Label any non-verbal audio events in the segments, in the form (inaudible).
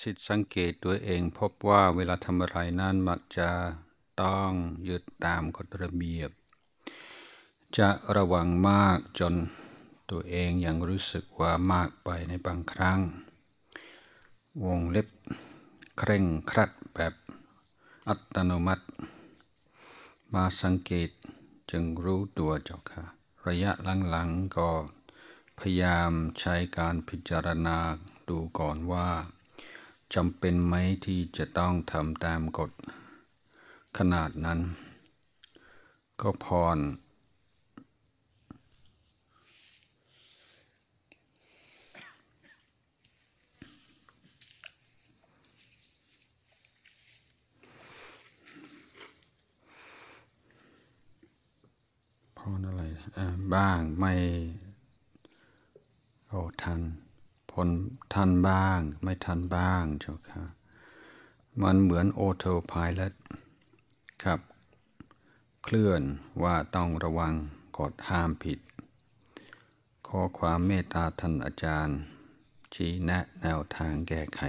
สิทธิสังเกตตัวเองพบว่าเวลาทำอะไรนั้นมักจะต้องยึดตามกฎระเบียบ จะระวังมากจนตัวเองอยังรู้สึกว่ามากไปในบางครั้ง วงเล็บเคร่งครัดแบบอัตโนมัติ มาสังเกตจึงรู้ตัวเจ้าค่ะ ระยะหลังๆก็พยายามใช้การพิจารณาดูก่อนว่าจำเป็นไหมที่จะต้องทำตามกฎขนาดนั้น ก็พรพรอะไรบ้างไม่โอทันผลทันบ้างไม่ทันบ้างเจ้าค่ะมันเหมือนโอโตพายเลคขับเคลื่อนว่าต้องระวังกดห้ามผิด ขอความเมตตาท่านอาจารย์ ชี้แนะแนวทางแก้ไข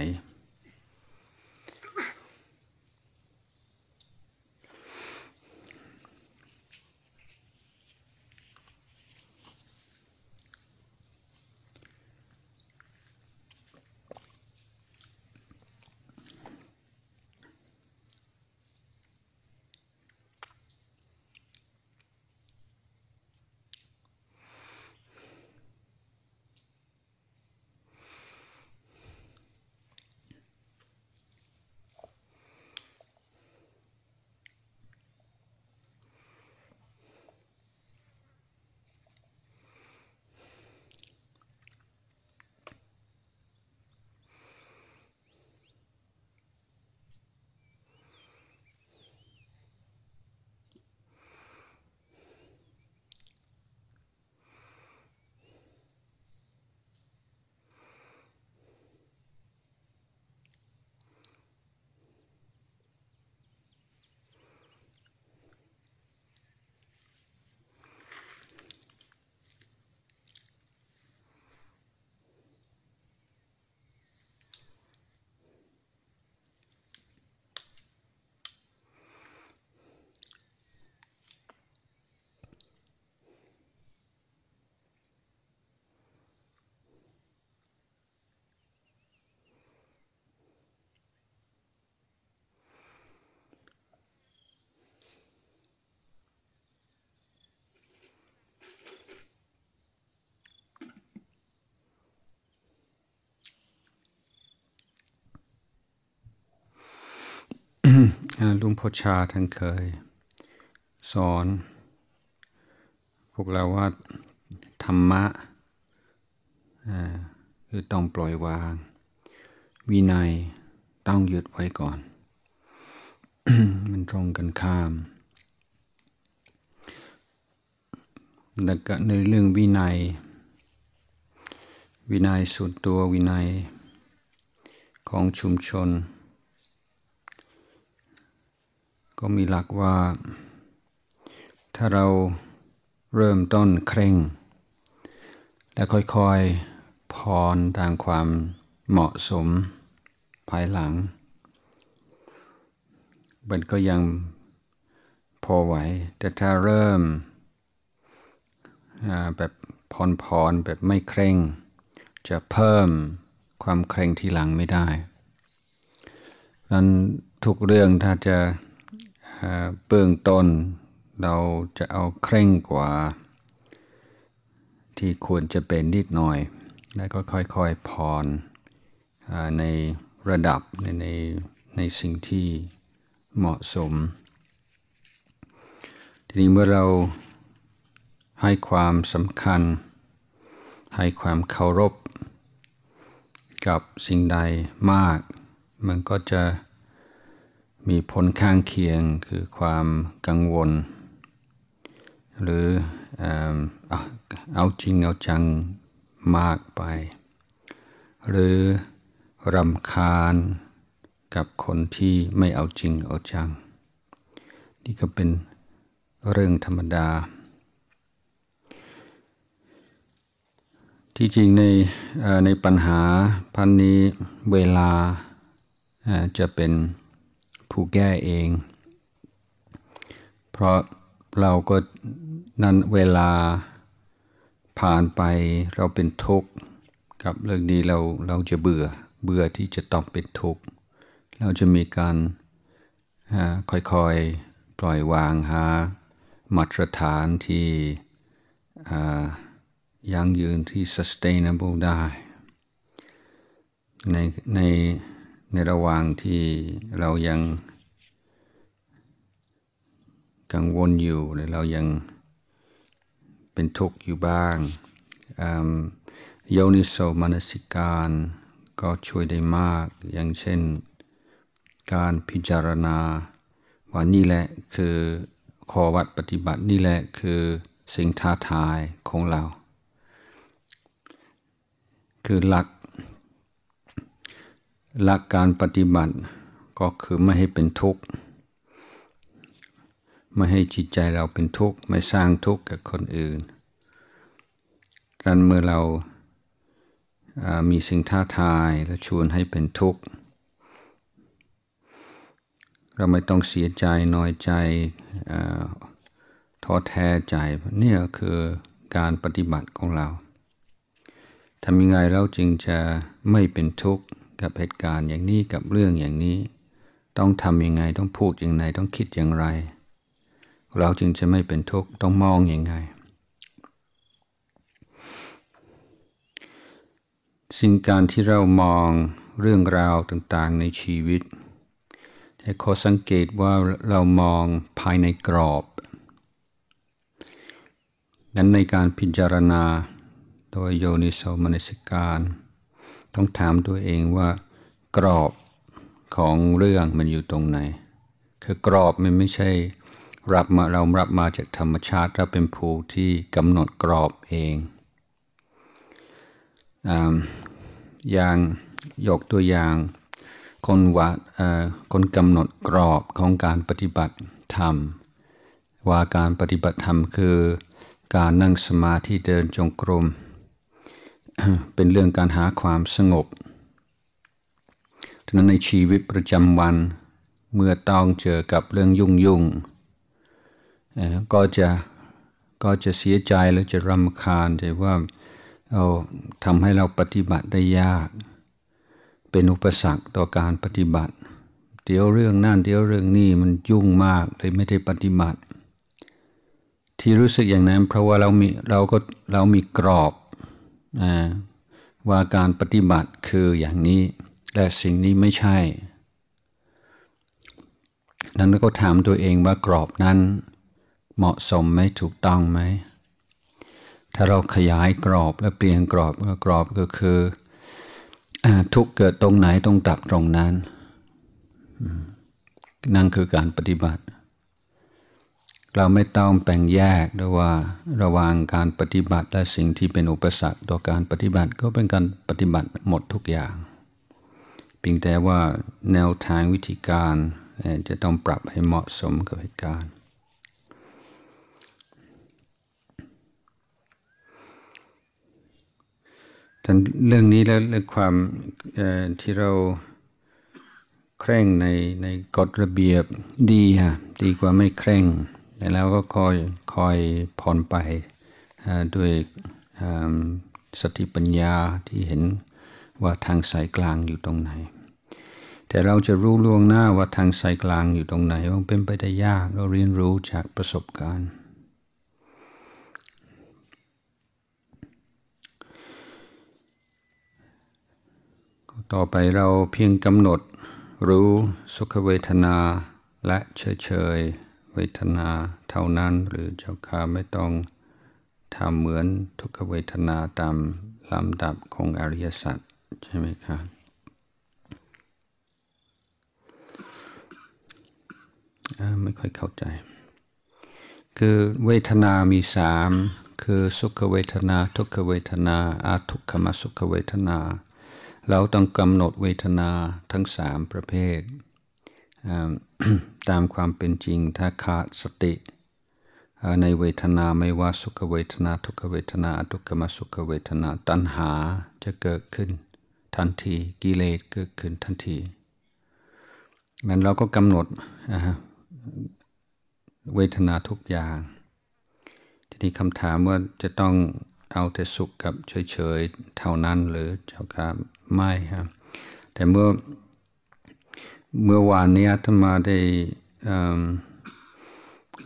ลุงพ่อชาท่านเคย สอน พวกเราว่า ธรรมะคือต้องปล่อยวาง วินัยต้องยึดไว้ก่อนมันตรงกันข้าม แล้วก็ในเรื่องวินัย วินัยส่วนตัววินัยของชุมชนก็มีหลักว่าถ้าเราเริ่มต้นเคร่ง และค่อยๆผ่อนตามความเหมาะสมภายหลัง มันก็ยังพอไหวแต่ถ้าเริ่มแบบผ่อนๆแบบไม่เคร่ง จะเพิ่มความเคร่งที่หลังไม่ได้นั้น ทุกเรื่องถ้าจะเบื้องต้นเราจะเอาเคร่งกว่า ที่ควรจะเป็นนิดหน่อย แล้วก็ค่อยๆผ่อนในระดับในในในสิ่งที่เหมาะสม ทีนี้เมื่อเราให้ความสำคัญให้ความเคารพกับสิ่งใดมาก มันก็จะมีผลข้างเคียงคือความกังวล หรือเอาจริงเอาจังมากไป หรือรำคาญกับคนที่ไม่เอาจริงเอาจังนี่ก็เป็นเรื่องธรรมดา ที่จริงในในปัญหาพันนี้เวลาจะเป็นผู้แก้เอง เพราะเราก็ นั้นเวลาผ่านไปเราเป็นทุกข์กับเรื่องนี้เราเราจะเบื่อเบื่อที่จะต้องเป็นทุกข์ เราจะมีการค่อยๆ ปล่อยวางหามาตรฐานที่ยั่งยืนที่ sustainable ได้ในในในระหว่างที่เรายังกังวลอยู่หรือเรายังเป็นทุกข์อยู่บ้างโยนิโสมนสิการก็ช่วยได้มากอย่างเช่นการพิจารณา ว่านี่แหละคือขอวัดปฏิบัตินี่แหละคือสิ่งท้าทายของเรา คือหลักหลักการปฏิบัติก็คือไม่ให้เป็นทุกข์ ไม่ให้จิตใจเราเป็นทุกข์ ไม่สร้างทุกข์กับคนอื่นการเมื่อเรามีสิ่งท้าทายและชวนให้เป็นทุกข์ เราไม่ต้องเสียใจน้อยใจท้อแท้ใจนี่คือการปฏิบัติของเราทำยังไงเราจึงจะไม่เป็นทุกข์กับเหตุการณ์อย่างนี้ กับเรื่องอย่างนี้ต้องทำยังไงต้องพูดอย่างไรต้องคิดอย่างไร เราจึงจะไม่เป็นทุกข์ต้องมองอย่างไงสิ่งการที่เรามองเรื่องราวต่าง ๆ ในชีวิตแต่ขอสังเกตว่าเรามองภายในกรอบนั้นในการพิจารณาโดยโยนิโสมนสิการต้องถามตัวเองว่ากรอบของเรื่องมันอยู่ตรงไหน คือกรอบมันไม่ใช่รับมาเรารับมาจากธรรมชาติเราเป็นผู้ที่กำหนดกรอบเองอย่างยกตัวอย่างคนวัดคนกำหนดกรอบของการปฏิบัติธรรม ว่าการปฏิบัติธรรมคือการนั่งสมาธิเดินจงกรมเป็นเรื่องการหาความสงบฉะนั้นในชีวิตประจำวัน เมื่อต้องเจอกับเรื่องยุ่งยุ่งก็จะก็จะเสียใจหรือจะรำคาญใจว่าเราทำให้เราปฏิบัติได้ยาก เป็นอุปสรรคต่อการปฏิบัติ เดี๋ยวเรื่องนั่นเดี๋ยวเรื่องนี้มันยุ่งมากเลยไม่ได้ปฏิบัติ ที่รู้สึกอย่างนั้นเพราะว่าเรามีเราก็เรามีกรอบว่าการปฏิบัติคืออย่างนี้และสิ่งนี้ไม่ใช่ดังนั้นก็ถามตัวเองว่ากรอบนั้นเหมาะสมไหมถูกต้องไหม ถ้าเราขยายกรอบและเปลี่ยนกรอบกรอบก็คืออทุกเกิดตรงไหนต้องตับตรงนั้นนั่นคือการปฏิบัติเราไม่ต้องแบ่งแยกด้วยว่าระหว่างการปฏิบัติและสิ่งที่เป็นอุปสรรคต่อการปฏิบัติก็เป็นการปฏิบัติหมดทุกอย่างเพียงแต่ว่าแนวทางวิธีการจะต้องปรับให้เหมาะสมกับเหตุการณ์เรื่องนี้แล้วความที่เราเคร่งในในกฎระเบียบดีฮะดีกว่าไม่เคร่งแล้วก็คอย คอยผ่อนไปด้วยสติปัญญาที่เห็นว่าทางสายกลางอยู่ตรงไหน แต่เราจะรู้ล่วงหน้าว่าทางสายกลางอยู่ตรงไหนมันเป็นไปได้ยาก เราเรียนรู้จากประสบการณ์ ต่อไปเราเพียงกำหนดรู้สุขเวทนาและเฉยเฉยเวทนาเท่านั้นหรือเจ้าค่ะไม่ต้องทำเหมือนทุกขเวทนาตามลำดับของอริยสัจใช่ไหมคะไม่ค่อยเข้าใจ คือเวทนามีสามคือสุขเวทนาทุกขเวทนาอาทุกขมสุขเวทนาเราต้องกำหนดเวทนาทั้งสามประเภทตามความเป็นจริงถ้าขาดสติ ในเวทนาไม่ว่าสุขเวทนาทุกเวทนาทุกขมสุขเวทนาตัณหาจะเกิดขึ้นทันทีกิเลสเกิดขึ้นทันทีงั้นเราก็กำหนดเวทนาทุกอย่างทีนี้คำถามว่าจะต้องเอาแต่สุขกับเฉยๆ เท่านั้นหรือเจ้าครับไม่ครับแต่เมื่อเมื่อวานนี้อาตมาได้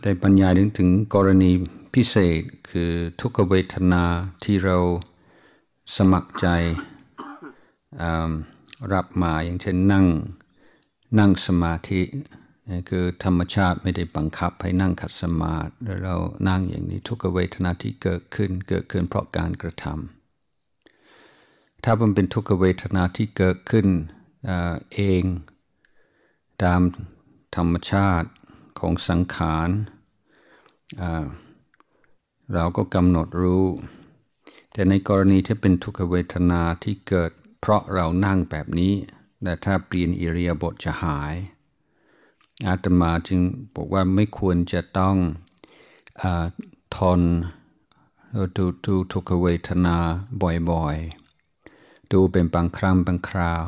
ได้บรรยายถึงถึงกรณีพิเศษคือทุกเวทนาที่เราสมัครใจรับมาอย่างเช่นนั่งนั่งสมาธิ คือธรรมชาติไม่ได้บังคับให้นั่งขัดสมาธิแล้วเรานั่งอย่างนี้ทุกเวทนาที่เกิดขึ้นเกิดขึ้นเพราะการกระทำถ้ามันเป็นทุกเวทนาที่เกิดขึ้นเองตามธรรมชาติของสังขารเราก็กำหนดรู้ แต่ในกรณีที่เป็นทุกขเวทนาที่เกิดเพราะเรานั่งแบบนี้แต่ถ้าเปลี่ยนอิริยาบถจะหาย อาตมาจึงบอกว่าไม่ควรจะต้องอทนดูดูทุกขเวทนาบ่อยๆ ดูเป็นบางครั้งบางคราว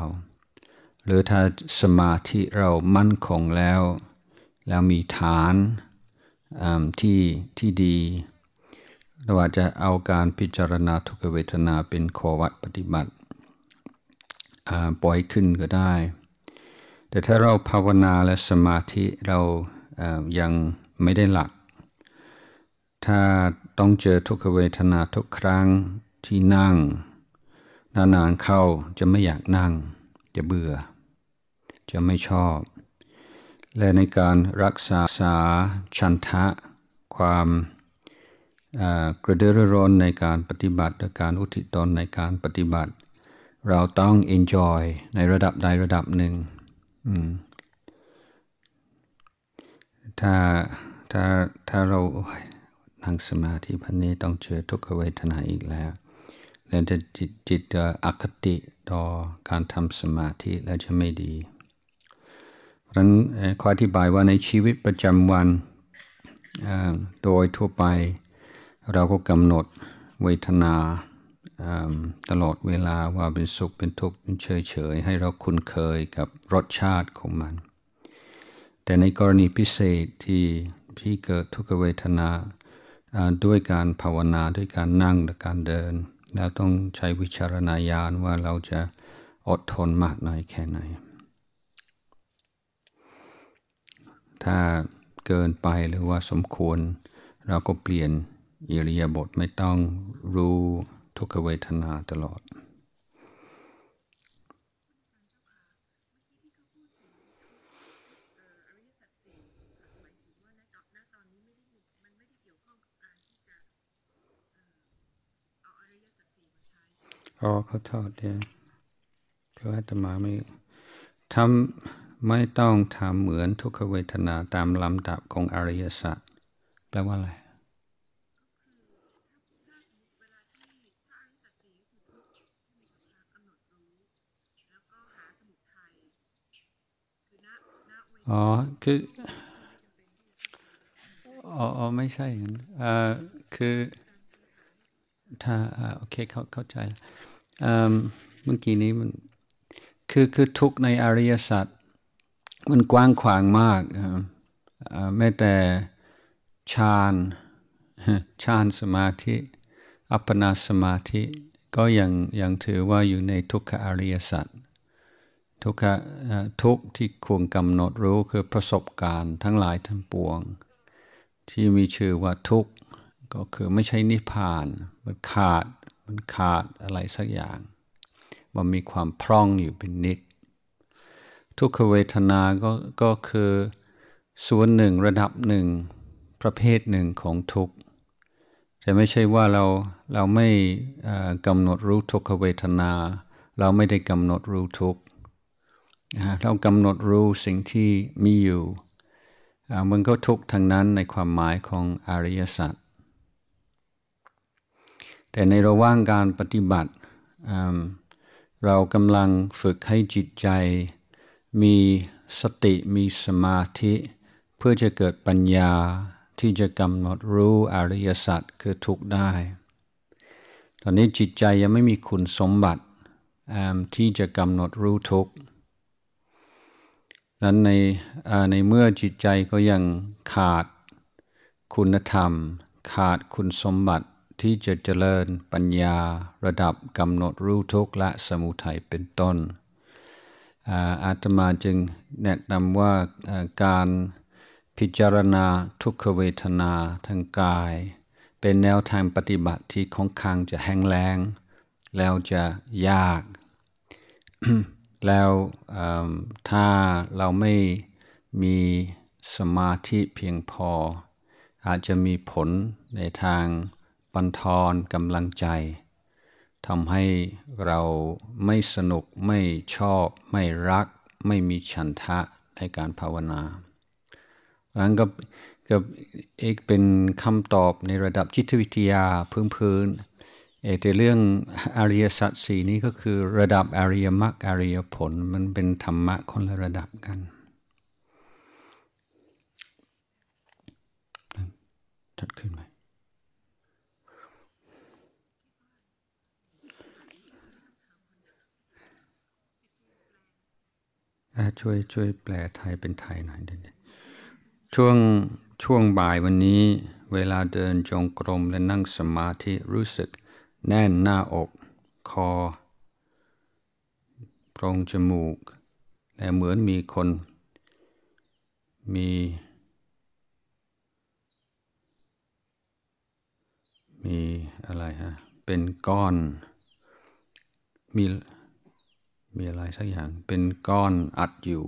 หรือถ้าสมาธิเรามั่นคงแล้ว แล้วมีฐานที่ที่ดี เราอาจจะเอาการพิจารณาทุกเวทนาเป็นขอวัดปฏิบัติปล่อยขึ้นก็ได้ แต่ถ้าเราภาวนาและสมาธิเรายังไม่ได้หลัก ถ้าต้องเจอทุกเวทนาทุกครั้ง ที่นั่งนานๆเข้าจะไม่อยากนั่ง จะเบื่อจะไม่ชอบ และในการรักษาสาชันทะ ความกระเดือร้อนในการปฏิบัติและการอุทิศตนในการปฏิบัติ เราต้อง enjoy ในระดับใดระดับหนึ่งถ้า ถ้าถ้าเรานั่งสมาธิพันนี้ต้องเจอทุกขเวทนาอีกแล้ว แล้วจะจิตจิตอคติต่อการทำสมาธิแล้วจะไม่ดีพราะฉนั้นขออธิบายว่าในชีวิตประจำวันโดยทั่วไปเราก็กำหนดเวทนาตลอดเวลาว่าเป็นสุขเป็นทุกข์ เป็นเฉยเฉยให้เราคุ้นเคยกับรสชาติของมัน แต่ในกรณีพิเศษที่พี่เกิดทุกขเวทนาด้วยการภาวนาด้วยการนั่งหรือการเดิน แล้วต้องใช้วิจารณญาณว่าเราจะอดทนมากน้อยแค่ไหนถ้าเกินไปหรือว่าสมควรเราก็เปลี่ยนอิริยาบถไม่ต้องรู้ทุกขเวทนาตลอด อ๋อเขาทอดเนี่ยเพราะว่าตมาไม่ทำไม่ต้องทำเหมือนทุกขเวทนาตามลำดับของอริยสัจแปลว่าอะไร อ๋อ คือ อ๋อ ไม่ใช่อ่าคือ ถ้าโอเค เข้าเข้าใจแล้วเมื่อกี้นี้มัน คือ คือทุกในอริยสัจมันกว้างขวางมากแม้แต่ฌานฌานสมาธิ อัปปนาสมาธิ ก็ยังยังถือว่าอยู่ในทุกขอริยสัจทุกขทุกที่ควรกำหนดรู้คือประสบการณ์ทั้งหลายทั้งปวง ที่มีชื่อว่าทุกก็คือไม่ใช่นิพพานมันขาดมันขาดอะไรสักอย่างมันมีความพร่องอยู่เป็นนิดทุกขเวทนาก็ก็คือส่วนหนึ่งระดับหนึ่งประเภทหนึ่งของทุกข์ จะไม่ใช่ว่าเรา เราไม่กำหนดรู้ทุกขเวทนา เราไม่ได้กำหนดรู้ทุกข์เรากำหนดรู้สิ่งที่มีอยู่ มันก็ทุกข์ทางนั้นในความหมายของอริยสัจ แต่ในระหว่างการปฏิบัติ เรากำลังฝึกให้จิตใจมีสติมีสมาธิ เพื่อจะเกิดปัญญา ที่จะกำหนดรู้อริยสัจคือทุกได้ ตอนนี้จิตใจยังไม่มีคุณสมบัติที่จะกำหนดรู้ทุกนั้นในในเมื่อจิตใจก็ยังขาดคุณธรรม ขาดคุณสมบัติ ที่จะเจริญปัญญา ระดับกำหนดรู้ทุกและสมุทัยเป็นต้นอาตมาจึงแนะนำว่าการพิจารณาทุกขเวทนาทางกายเป็นแนวทางปฏิบัติที่ค่อนข้างจะแห้งแล้งแล้วจะยาก แล้วถ้าเราไม่มีสมาธิเพียงพออาจจะมีผลในทางบันทอนกำลังใจทำให้เราไม่สนุกไม่ชอบ ไม่รัก ไม่มีฉันทะในการภาวนา หลังกับกับเอกเป็นคำตอบในระดับจิตวิทยาพื้นนเอกในเรื่องอริยสัจสีนี้ก็คือระดับอริยมรรคอริยผล มันเป็นธรรมะคนละระดับกันถัดขึ้นไหมช่วยช่วยแปลไทยเป็นไทยหน่อยได้มช่วงช่วงบ่ายวันนี้เวลาเดินจงกรมและนั่งสมาธิรู้สึกแน่นหน้าอกคอโพรงจมูก และเหมือนมีคนมีมีอะไรฮะ เป็นก้อนมีมีอะไรสักอย่าง เป็นก้อนอัดอยู่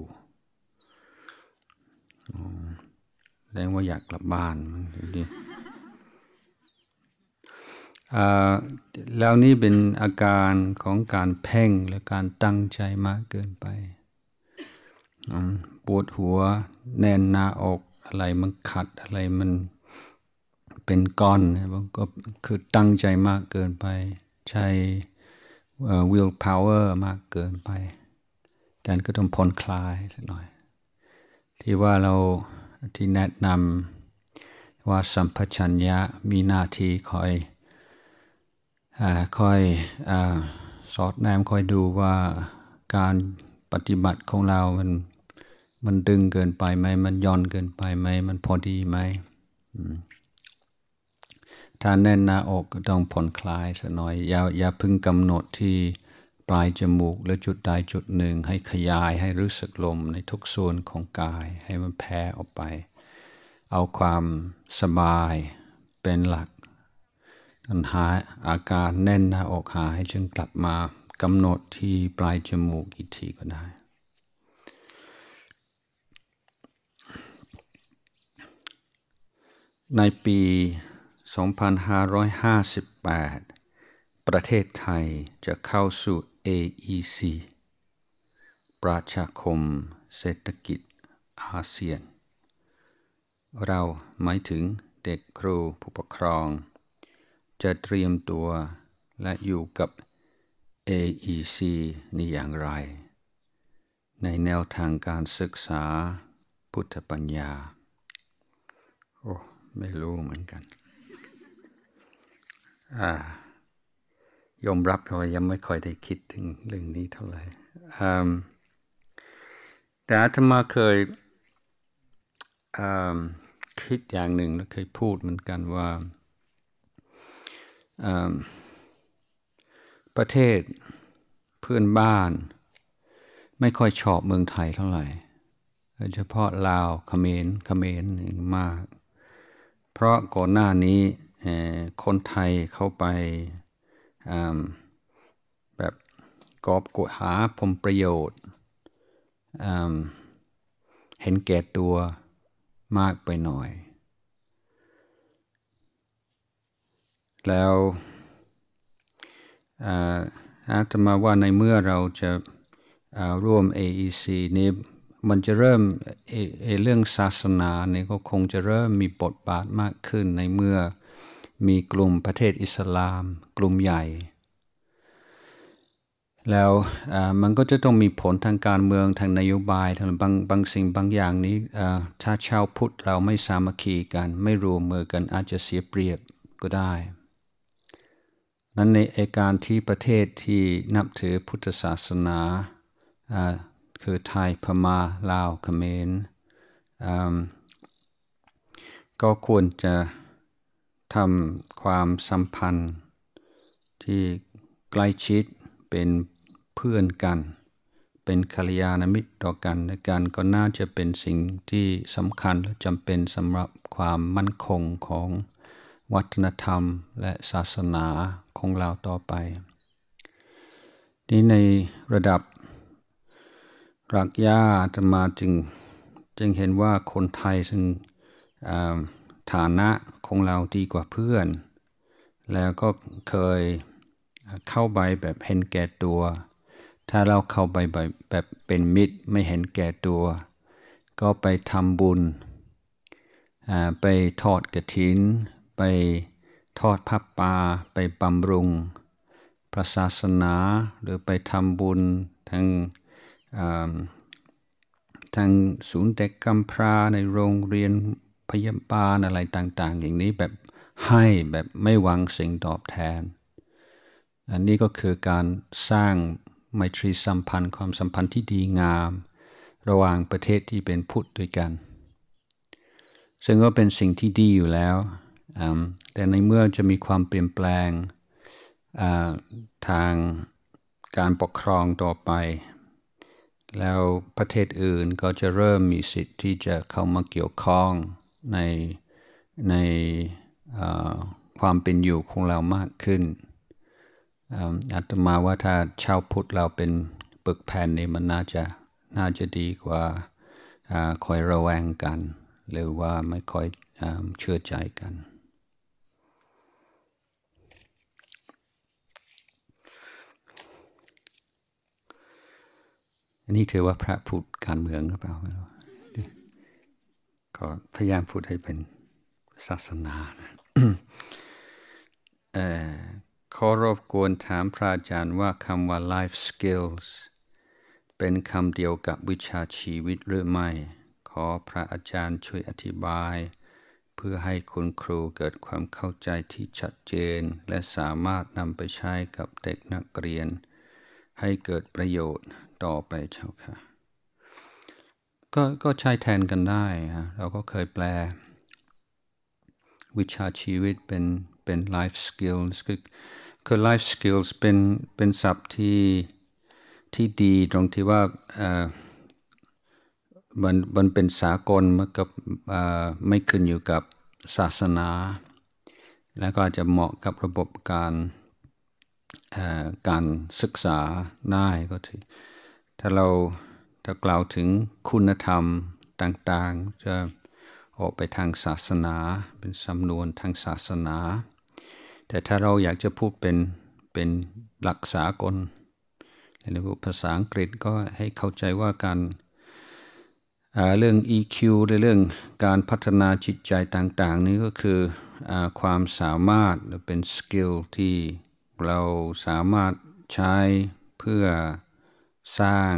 แสดงว่าอยากกลับบ้านดีแล้วนี่เป็นอาการของการเพ่งและการตั้งใจมากเกินไป ปวดหัวแน่นหน้าอกอะไรมันขัดอะไรมันเป็นก้อนบางก็คือตั้งใจมากเกินไป ใช่วิลพาวเวอร์มากเกินไปดันก็ต้องผ่อนคลายสักหน่อย ที่ว่าเราที่แนะนำว่าสัมปชัญญะมีหน้าที่คอยอคอยอสอดแนมคอยดูว่าการปฏิบัติของเรามัน มันดึงเกินไปไหม มันย่อนเกินไปไหม มันพอดีไหมถ้าแน่นหน้าอกก็ต้องผ่อนคลายสักหน่อย อย่าอย่าพึ่งกำหนดที่ปลายจมูก และจุดใดจุดหนึ่งให้ขยายให้รู้สึกลมในทุกส่วนของกายให้มันแผ่ออกไป เอาความสบายเป็นหลักปันหาอาการแน่นหน้าอกหายจึงกลับมากำหนดที่ปลายจมูกอีกทีก็ได้ ในปี2558 ประเทศไทยจะเข้าสู่ AEC ประชาคมเศรษฐกิจอาเซียน เราหมายถึงเด็กครูผู้ปกครอง จะเตรียมตัวและอยู่กับ AEC นี่อย่างไร ในแนวทางการศึกษาพุทธปัญญา โอ้ ไม่รู้เหมือนกันยอมรับว่ายังไม่ค่อยได้คิดถึงเรื่องนี้เท่าไหร่ แต่อาตมาเคยคิดอย่างหนึ่งแล้วเคยพูดเหมือนกันว่าประเทศเพื่อนบ้าน ไม่ค่อยชอบเมืองไทยเท่าไหร่โดยเฉพาะลาวเขมรเขมรมาก เพราะก่อนหน้านี้คนไทยเข้าไปแบบกอบกดหาผลประโยชน์ เห็นแก่ตัวมากไปหน่อย แล้วอาตมาว่าในเมื่อเราจะร่วม AEC นี้มันจะเริ่มเเรื่องศาสนาเนี่ยก็คงจะเริ่มมีบทบาทมากขึ้นในเมื่อมีกลุ่มประเทศอิสลาม กลุ่มใหญ่ แล้วมันก็จะต้องมีผลทางการเมืองทางนโยบายทางบางบางสิ่งบางอย่างนี้ถ้าชาวพุทธเราไม่สามัคคีกันไม่รวมมือกันอาจจะเสียเปรียบก็ได้ นั้นในอการที่ประเทศที่นับถือพุทธศาสนา คือไทยพมา่าลาวเขมรก็ควรจะทำความสัมพันธ์ที่ใกล้ชิดเป็นเพื่อนกัน เป็นคลยาณมิตรต่อกัน ในการก็น่าจะเป็นสิ่งที่สำคัญและจำเป็นสำหรับความมั่นคงของวัฒนธรรมและศาสนาของเราต่อไปนี่ในระดับปรักญาจะมาจึงจึงเห็นว่าคนไทยซึ่งฐานะของเราดีกว่าเพื่อน แล้วก็เคยเข้าไปแบบเห็นแก่ตัว ถ้าเราเข้าไปแบบเป็นมิตรไม่เห็นแก่ตัว ก็ไปทำบุญ ไปทอดกระถินไปทอดผ้าป่าไปบำรุง พระศาสนาหรือไปทำบุญทางทางศูนย์เด็กกำพร้าในโรงเรียนพยาบาลอะไรต่างๆ อย่างนี้แบบให้แบบไม่หวังสิ่งตอบแทน อันนี้ก็คือการสร้างไมตรีสัมพันธ์ความสัมพันธ์ที่ดีงาม ระหว่างประเทศที่เป็นพุทธด้วยกัน ซึ่งก็เป็นสิ่งที่ดีอยู่แล้ว แต่ในเมื่อจะมีความเปลี่ยนแปลงทางการปกครองต่อไป แล้วประเทศอื่นก็จะเริ่มมีสิทธิ์ที่จะเข้ามาเกี่ยวข้องในในความเป็นอยู่ของเรามากขึ้น อัตมาว่าถ้าชาวพุทธเราเป็นปึกแผ่นนี่มันน่าจะน่าจะดีกว่าคอยระแวงกัน หรือว่าไม่คอยเชื่อใจกัน อันนี้ถือว่าพระพุทธการเมืองหรือเปล่าก็พยายามพูดให้เป็นศาสนา เออขอรบกวนถามพระอาจารย์ว่าคำว่า life skills เป็นคำเดียวกับวิชาชีวิตหรือไม่ ขอพระอาจารย์ช่วยอธิบาย เพื่อให้คุณครูเกิดความเข้าใจที่ชัดเจน และสามารถนำไปใช้กับเด็กนักเรียน ให้เกิดประโยชน์ต่อไปเช้าค่ะก็ก็ใช้แทนกันได้ฮะเราก็เคยแปลวิชาชีวิตเป็นเป็น life skills คือคือ life skills เป็นเป็นศัพท์ที่ที่ดีตรงที่ว่าเอมันมันเป็นสากลมันกับไม่ขึ้นอยู่กับศาสนา แล้วก็จะเหมาะกับระบบการการศึกษาได้ก็ถือถ้าเราถ้ากล่าวถึงคุณธรรมต่างๆ จะออกไปทางศาสนา เป็นสำนวนทางศาสนา แต่ถ้าเราอยากจะพูดเป็นเป็นหลักสากล ในภาษาอังกฤษก็ให้เข้าใจว่าการ เรื่อง EQ ในเรื่องการพัฒนาจิตใจต่างๆ นี่ก็คืออความสามารถหรือเป็นสกิลที่เราสามารถใช้เพื่อสร้าง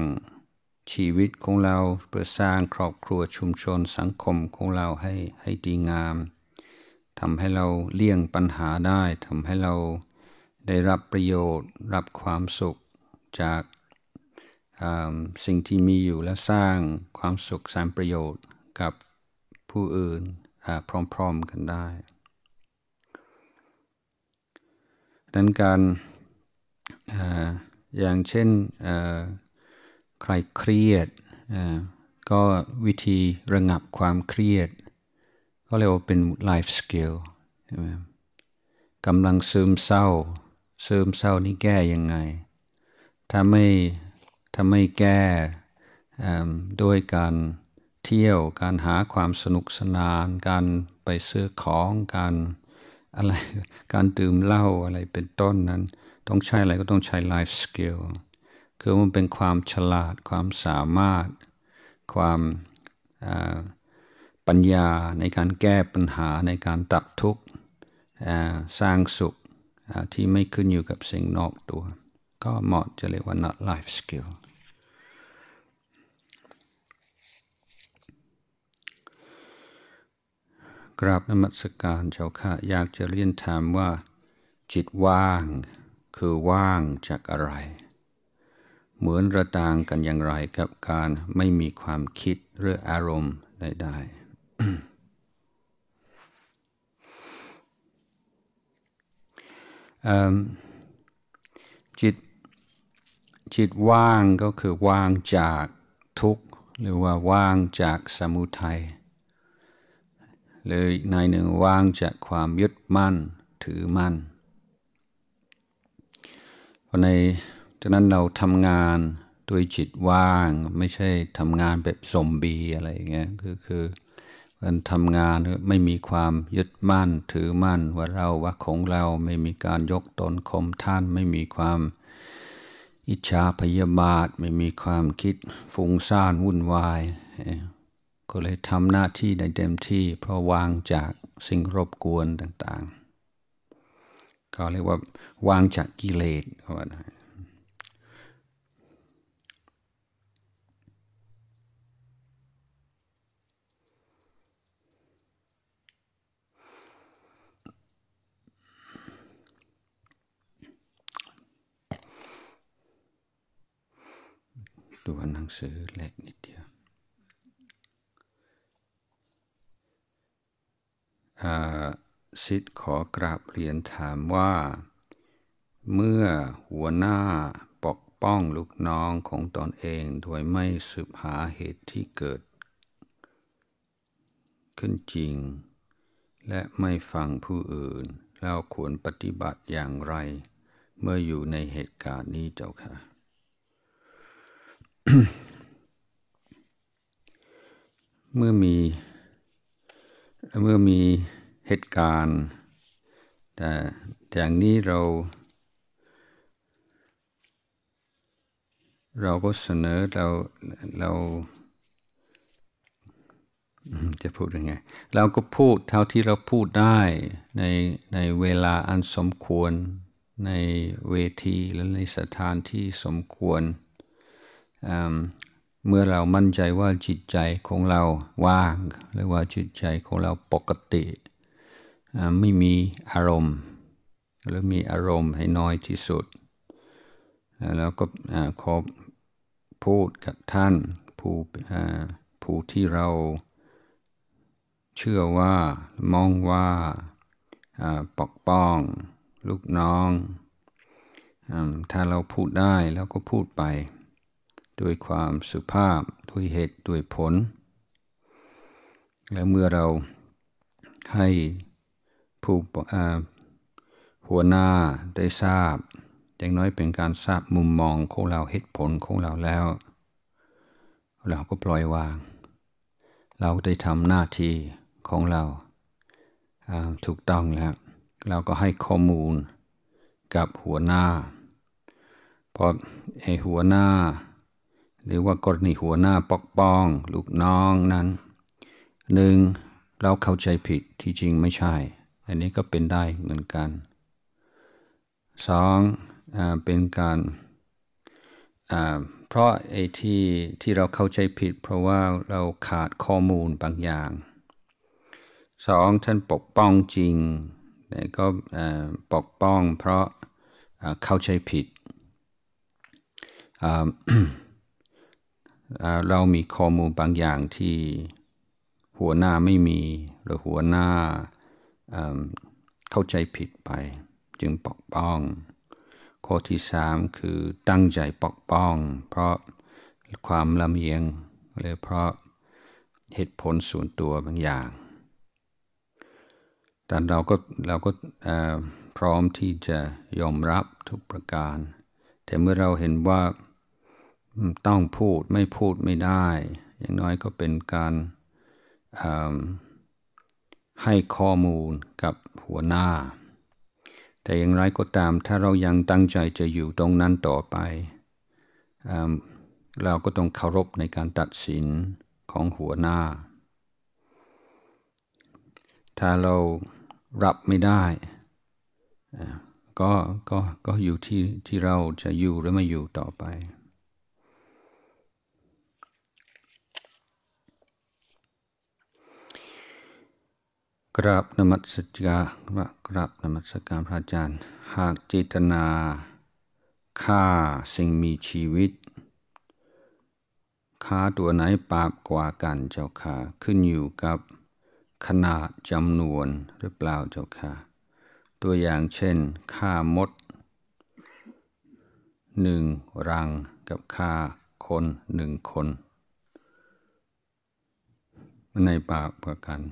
ชีวิตของเราเพื่อสร้างครอบครัวชุมชนสังคมของเราให้ให้ดีงามทำให้เราเลี่ยงปัญหาได้ทำให้เราได้รับประโยชน์รับความสุขจากสิ่งที่มีอยู่และสร้างความสุขสร้างประโยชน์กับผู้อื่นพร้อมๆกันได้ ดังการอย่างเช่นใครเครียดก็วิธีระงับความเครียดก็เรียกว่าเป็นไลฟ์สกิลกำลังซึมเศร้าซึมเศร้านี่แก้ยังไงถ้าไม่ถ้าไม่แก้ด้วยการเที่ยวการหาความสนุกสนาน การไปซื้อของการอะไรการดื่มเหล้าอะไรเป็นต้นนั้น ต้องใช้อะไรก็ต้องใช้ไลฟ์สกิลคือมันเป็นความฉลาด ความสามารถ ความปัญญาในการแก้ปัญหาในการตับทุกข์สร้างสุขที่ไม่ขึ้นอยู่กับสิ่งนอกตัว ก็เหมาะจะเรียกว่า not life skill กราบนมัสการเจ้าค่ะอยากจะเรียนถามว่าจิตว่าง คือว่างจากอะไรเหมือนระตางกันอย่างไรกับการไม่มีความคิดหรืออารมณ์ใดๆจิต จิตว่างก็คือว่างจากทุกหรือว่าว่างจากสมุทัย หรือในหนึ่งว่างจากความยึดมั่นถือมั่นในะนั้นเราทำงานด้วยจิตว่างไม่ใช่ทำงานแบบสมบีอะไรอย่างเงี้ยคือคือการทำงานไม่มีความยึดมั่นถือมั่นว่าเราว่าของเราไม่มีการยกตนข่มท่านไม่มีความอิจฉาพยาบาท ไม่มีความคิดฟุ้งซ่านวุ่นวายก็เลยทำหน้าที่ได้เต็มที่ เพราะวางจากสิ่งรบกวนต่าง ๆ ก็เรียกว่าวางจากกิเลสเขาว่าตัวหนังสือเล็กนิดเดียวสิทธิ์ขอกราบเรียนถามว่า เมื่อหัวหน้าปกป้องลูกน้องของตอนเองโดยไม่สืบหาเหตุที่เกิด ขึ้นจริง และไม่ฟังผู้อื่น แล้วควรปฏิบัติอย่างไร เมื่ออยู่ในเหตุการณ์นี้เจ้าค่ะเมื่อมีเมื่อมีเหตุการณ์ แต่อย่างนี้เรา เราก็เสนอเราเราจะพูดยังไงเราก็พูดเท่าที่เราพูดได้ในในเวลาอันสมควร ในเวทีและในสถานที่สมควรเมื่อเรามั่นใจว่าจิตใจของเราว่าง หรือว่าจิตใจของเราปกติไม่มีอารมณ์ หรือมีอารมณ์ให้น้อยที่สุด แล้วก็ขอพูดกับท่านผู้ผู้ที่เราเชื่อว่ามองว่าปกป้อง ลูกน้องถ้าเราพูดได้แล้วก็พูดไปด้วยความสุภาพด้วยเหตุด้วยผล และเมื่อเราให้ผู้หัวหน้าได้ทราบอย่างน้อยเป็นการทราบมุมมองของเราเหตุผลของเราแล้ว เราก็ปล่อยวาง เราได้ทำหน้าที่ของเราถูกต้องแล้ว เราก็ให้ข้อมูลกับหัวหน้าเพราะไอหัวหน้าหรือว่ากรณีหัวหน้าปกป้องลูกน้องนั้นหนึ่งเราเข้าใจผิดที่จริงไม่ใช่ อันนี้ก็เป็นได้เหมือนกันสองอเป็นการเพราะไอ้ที่ที่เราเข้าใจผิด เพราะว่าเราขาดข้อมูลบางอย่างสองท่านปกป้องจริงแต่ก็ปกป้อง เพราะเข้าใจผิดเรามีข้อมูลบางอย่างที่หัวหน้าไม่มี หรือหัวหน้าเข้าใจผิดไป จึงปกป้องข้อที่สามคือตั้งใจปกป้อง เพราะความลำเอียงหรือเพราะเหตุผลส่วนตัวบางอย่าง แต่เราก็เราก็พร้อมที่จะยอมรับทุกประการ แต่เมื่อเราเห็นว่าต้องพูดไม่พูดไม่ได้ อย่างน้อยก็เป็นการให้ข้อมูลกับหัวหน้า แต่อย่างไรก็ตาม ถ้าเรายังตั้งใจจะอยู่ตรงนั้นต่อไป เราก็ต้องเคารพในการตัดสินของหัวหน้า ถ้าเรารับไม่ได้ ก็ก็ก็อยู่ที่ที่เราจะอยู่หรือไม่อยู่ต่อไปกราบนมัสการกราบนมัสการพระอาจารย์ หากเจตนาฆ่าสิ่งมีชีวิตฆ่าตัวไหนปาบกว่ากันเจ้าค่ะ ขึ้นอยู่กับขนาดจำนวนหรือเปล่าเจ้าค่ะตัวอย่างเช่นฆ่ามดหนึ่งรังกับฆ่าคนหนึ่งคน ในปาบกว่ากัน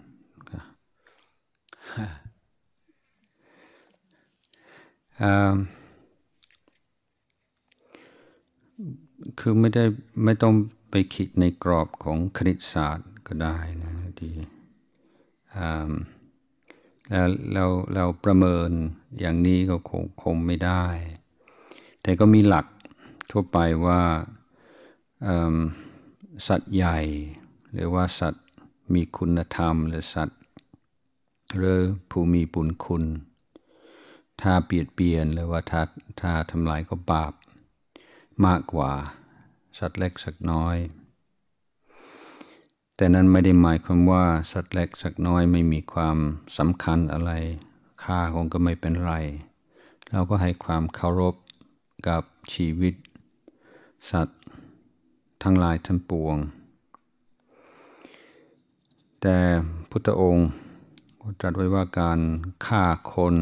คือไม่ได้ไม่ต้องไปคิดในกรอบของคณิตศาสตร์ก็ได้นะทีแล้วเราเราประเมินอย่างนี้ก็คงคงไม่ได้ แต่ก็มีหลักทั่วไปว่าสัตว์ใหญ่ หรือว่าสัตว์มีคุณธรรมหรือสัตวหรือผู้มีบุญคุณ ถ้าเปลี่ยนเปลี่ยนหรือว่าถ้าถ้าทำลายก็บาปมากกว่า สัตว์เล็กสักน้อย แต่นั้นไม่ได้หมายความว่า สัตว์เล็กสักน้อยไม่มีความสำคัญอะไร ค่าคงก็ไม่เป็นไร เราก็ให้ความเคารพกับชีวิต สัตว์ ทั้งหลายทั้งปวง แต่พุทธองค์กตรัสไว้ว่าการฆ่าคน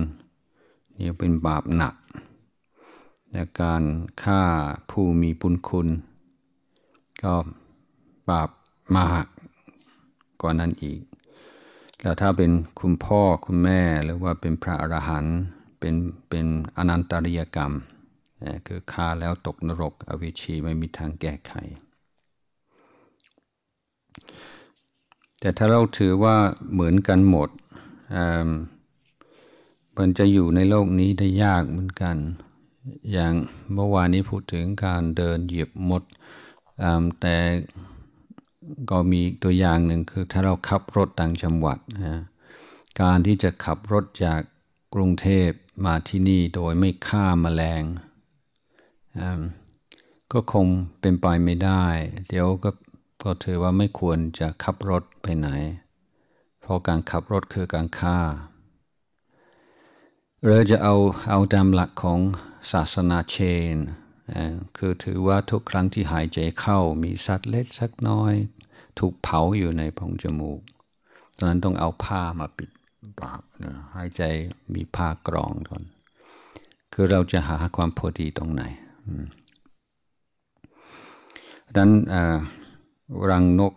นี่เป็นบาปหนักและการฆ่าผู้มีบุญคุณ ก็บาปมากกว่านั้นอีก แล้วถ้าเป็นคุณพ่อคุณแม่หรือว่าเป็นพระอรหันต์เป็นเป็นอนันตริยกรรม คือฆ่าแล้วตกนรกอวิชีไม่มีทางแก้ไข แต่ถ้าเราถือว่าเหมือนกันหมดมันจะอยู่ในโลกนี้ได้ยากเหมือนกัน อย่างเมื่อวานนี้พูดถึงการเดินเหยียบมด แต่ก็มีตัวอย่างหนึ่งคือถ้าเราขับรถต่างจังหวัดนะการที่จะขับรถจากกรุงเทพมาที่นี่โดยไม่ฆ่ามาแมลงก็คงเป็นไปไม่ได้ เดี๋ยวก็ก็ถือว่าไม่ควรจะขับรถไปไหนราะการขับรถคือการฆ่าเราจะเอาเอาตามหลักของศาสนาเชน คือถือว่าทุกครั้งที่หายใจเข้ามีสัตว์เล็กสักน้อย ถูกเผาอยู่ในพงจมูกตอนนั้นต้องเอาผ้ามาปิดปากนะหายใจมีผ้ากรองก่อน คือเราจะหาความพอดีตรงไหนดังนั้นรังนก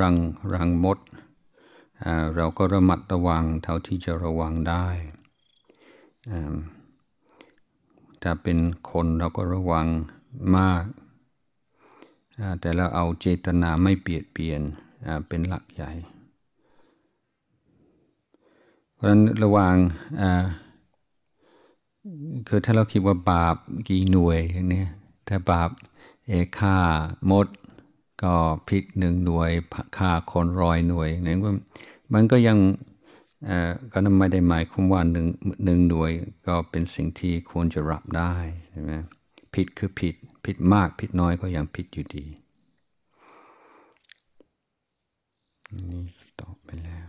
รังรังมดเราก็ระมัดระวังเท่าที่จะระวังได้ ถ้าเป็นคนเราก็ระวังมาก แต่เราเอาเจตนาไม่เปลี่ยนเปลี่ยนเป็นหลักใหญ่ เพราะฉะนั้นระวังคือถ้าเราคิดว่าบาปกี่หน่วยอย่างนี้ถ้าบาปเอค่ามดก็พริกหนึ่งหน่วย ค่าคนร้อยหน่วยนั่นก็มันก็ยังก็นั่นไม่ได้หมายความว่าหนึ่งหนึ่งหน่วยก็เป็นสิ่งที่ควรจะรับได้ใช่ไหมผิดคือผิดผิดมากผิดน้อยก็ยังผิดอยู่ดีนี่ตอบไปแล้ว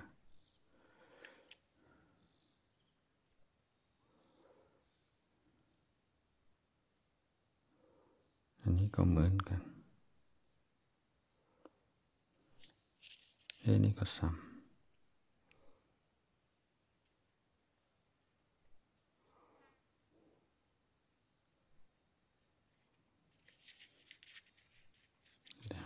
อันนี้ก็เหมือนกัน n이가 3 네. (clears throat)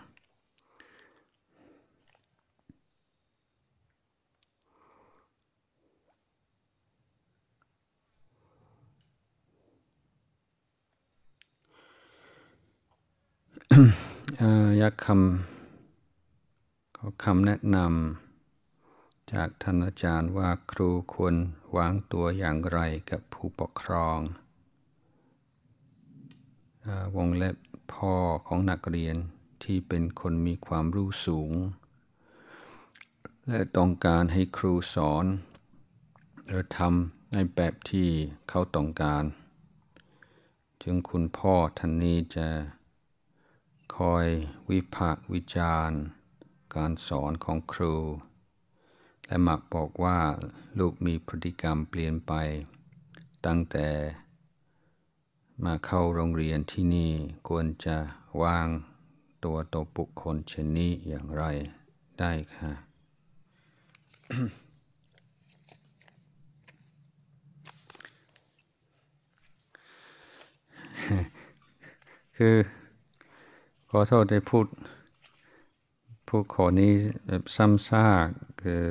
아, 약함 ขอคำแนะนำจากท่านอาจารย์ว่าครูควรวางตัวอย่างไรกับผู้ปกครอง วงเล็บพ่อของนักเรียนที่เป็นคนมีความรู้สูง และต้องการให้ครูสอนหรือทำในแบบที่เขาต้องการ จึงคุณพ่อท่านนี้จะคอยวิพากษ์วิจารณ์การสอนของครู และมักบอกว่าลูกมีพฤติกรรมเปลี่ยนไป ตั้งแต่มาเข้าโรงเรียนที่นี่ควรจะวางตัวตวบุคคลเช่นนี้ อย่างไรได้ค่ะ คือ ขอโทษได้พูดผู้คนนี้ซ้ำซากคือ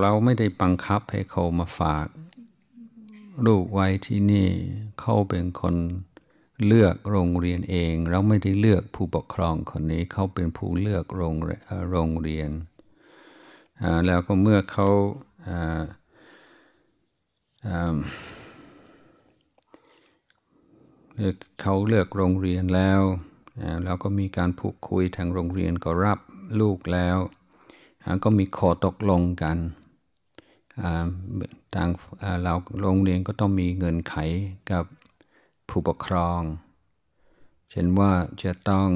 เราไม่ได้บังคับให้เขามาฝากลูกไว้ที่นี่เขาเป็นคนเลือกโรงเรียนเอง เราไม่ได้เลือกผู้ปกครองคนนี้เขาเป็นผู้เลือกโรงโรงเรียนแล้วก็เมื่อเขาเขาเลือกโรงเรียนแล้วแล้วก็มีการพูดคุยทางโรงเรียนก็รับลูกแล้ว ก็มีขอตกลงกันทางเราโรงเรียนก็ต้องมีเงินไขกับผู้ปกครองเช่นว่าจะต้อง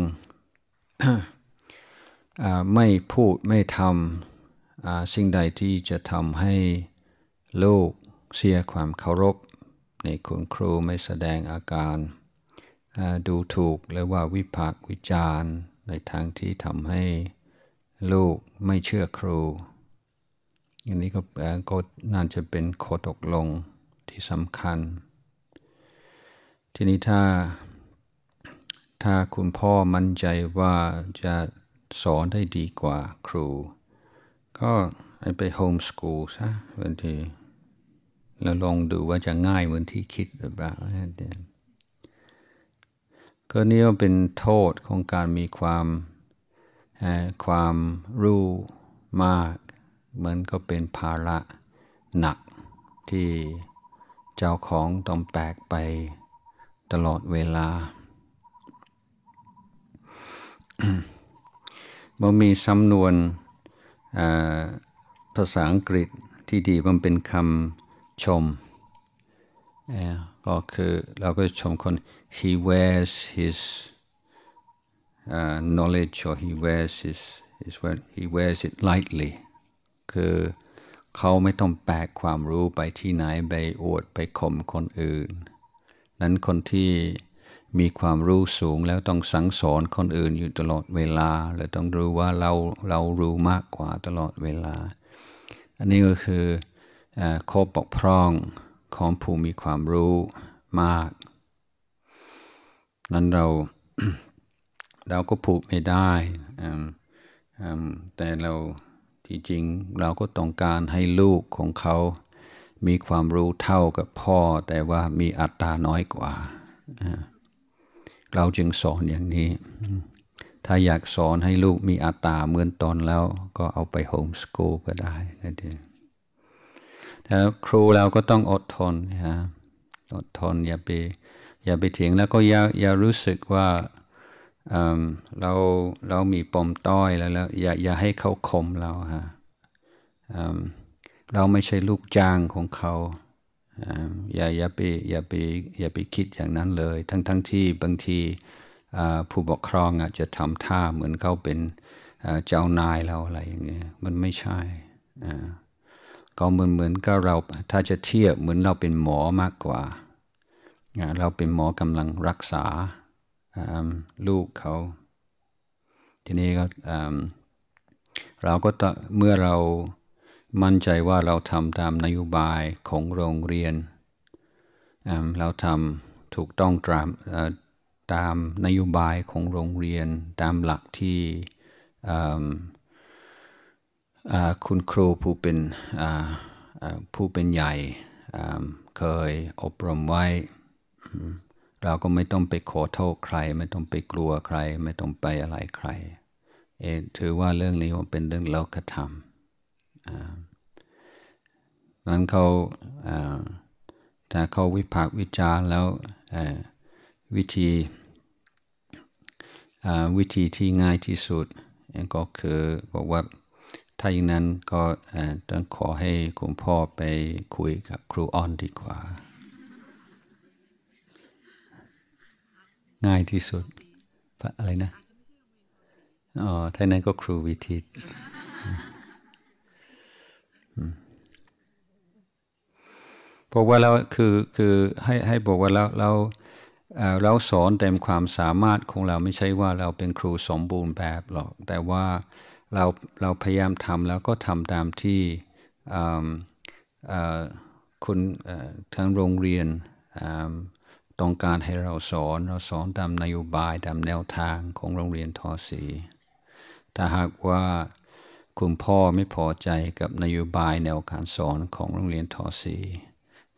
อไม่พูดไม่ทำสิ่งใดที่จะทำให้ลูกเสียความเคารพในคุณครูไม่แสดงอาการดูถูกหรือว่าวิพากวิจารณ์ในทางที่ทำให้ลูกไม่เชื่อครูอันนี้ก็ก็น่าจะเป็นข้อตกลงที่สำคัญ ทีนี้ถ้า ถ้าคุณพ่อมั่นใจว่าจะสอนได้ดีกว่าครู ก็ไปโฮมสกูลซะบางทีแล้วลองดูว่าจะง่ายเหมือนที่คิดหรือเปล่าก็นี่ก็เป็นโทษของการมีความความรู้มาก เหมือนก็เป็นภาระหนักที่เจ้าของต้องแปกไปตลอดเวลาบ่มีสำนวนภาษาอังกฤษที่ดีมันเป็นคำชม ก็คือเราก็ชมคน he wears his uh, knowledge or he wears his is when he wears it lightly คือเขาไม่ต้องแปกความรู้ไปที่ไหนไปอวดไปข่มคนอื่น นั้นคนที่มีความรู้สูงแล้วต้องสังสอนคนอื่นอยู่ตลอดเวลาหรือต้องรู้ว่าเราเรารู้มากกว่าตลอดเวลา อันนี้ก็คืออคอบกพร่องของผู้มีความรู้มากนั้นเราเราก็ผูกไม่ได้ แต่เราที่จริงเราก็ต้องการให้ลูกของเขา มีความรู้เท่ากับพ่อ แต่ว่ามีอัตราน้อยกว่า เราจึงสอนอย่างนี้ ถ้าอยากสอนให้ลูกมีอัตราเหมือนตอนแล้วก็เอาไปโฮมสกูลก็ได้นั่นเองแต่ครูเราก็ต้องอดทนนะอดทนอย่าไปอย่าไปเถียงแล้วก็อย่าอย่ารู้สึกว่าเราเรามีปมต้อยแล้วแล้ว อย่าอย่าให้เขาข่มเราฮะเราไม่ใช่ลูกจ้างของเขา อย่าอย่าไปอย่าไปอย่าไปคิดอย่างนั้นเลยทั้งทั้งที่ บางทีผู้ปกครองอาจจะทำท่าเหมือนเขาเป็นเจ้านายเราอะไรอย่างเงี้ยมันไม่ใช่ ก็เหมือนเหมือนก็เราถ้าจะเทียบเหมือนเราเป็นหมอมากกว่าเราเป็นหมอกำลังรักษาลูกเขา ทีนี้ก็เราก็เมื่อเรามั่นใจว่าเราทำตามนโยบายของโรงเรียน เราทำถูกต้องตามตามนโยบายของโรงเรียน ตามหลักที่คุณครูผู้เป็นผู้เป็นใหญ่เคยอบรมไว้เราก็ไม่ต้องไปขอโทษใครไม่ต้องไปกลัวใคร ไม่ต้องไปอะไรใครเอถือว่าเรื่องนี้มันเป็นเรื่องโลกธรรมนั้นเขาถ้าเขาวิพากษ์วิจารแล้ววิธีวิธีที่ง่ายที่สุดก็คือบอกว่าถ้าอย่างนั้นก็ต้องขอให้คุณพ่อไปคุยกับครูอ้อนดีกว่าง่ายที่สุด อะไรนะ อ๋อท่านั้นก็ครูวิทิตบอกว่าเราคือคือให้ให้บอกว่าเราเราเราสอนเต็มความสามารถของเราไม่ใช่ว่าเราเป็นครูสมบูรณ์แบบหรอก แต่ว่าเราเราพยายามทำแล้วก็ทำตามที่คุณทางโรงเรียนต้องการให้เราสอนเราสอนตามนโยบายตามแนวทางของโรงเรียนทอสีถ้าหากว่าคุณพ่อไม่พอใจกับนโยบายแนวการสอนของโรงเรียนทอสี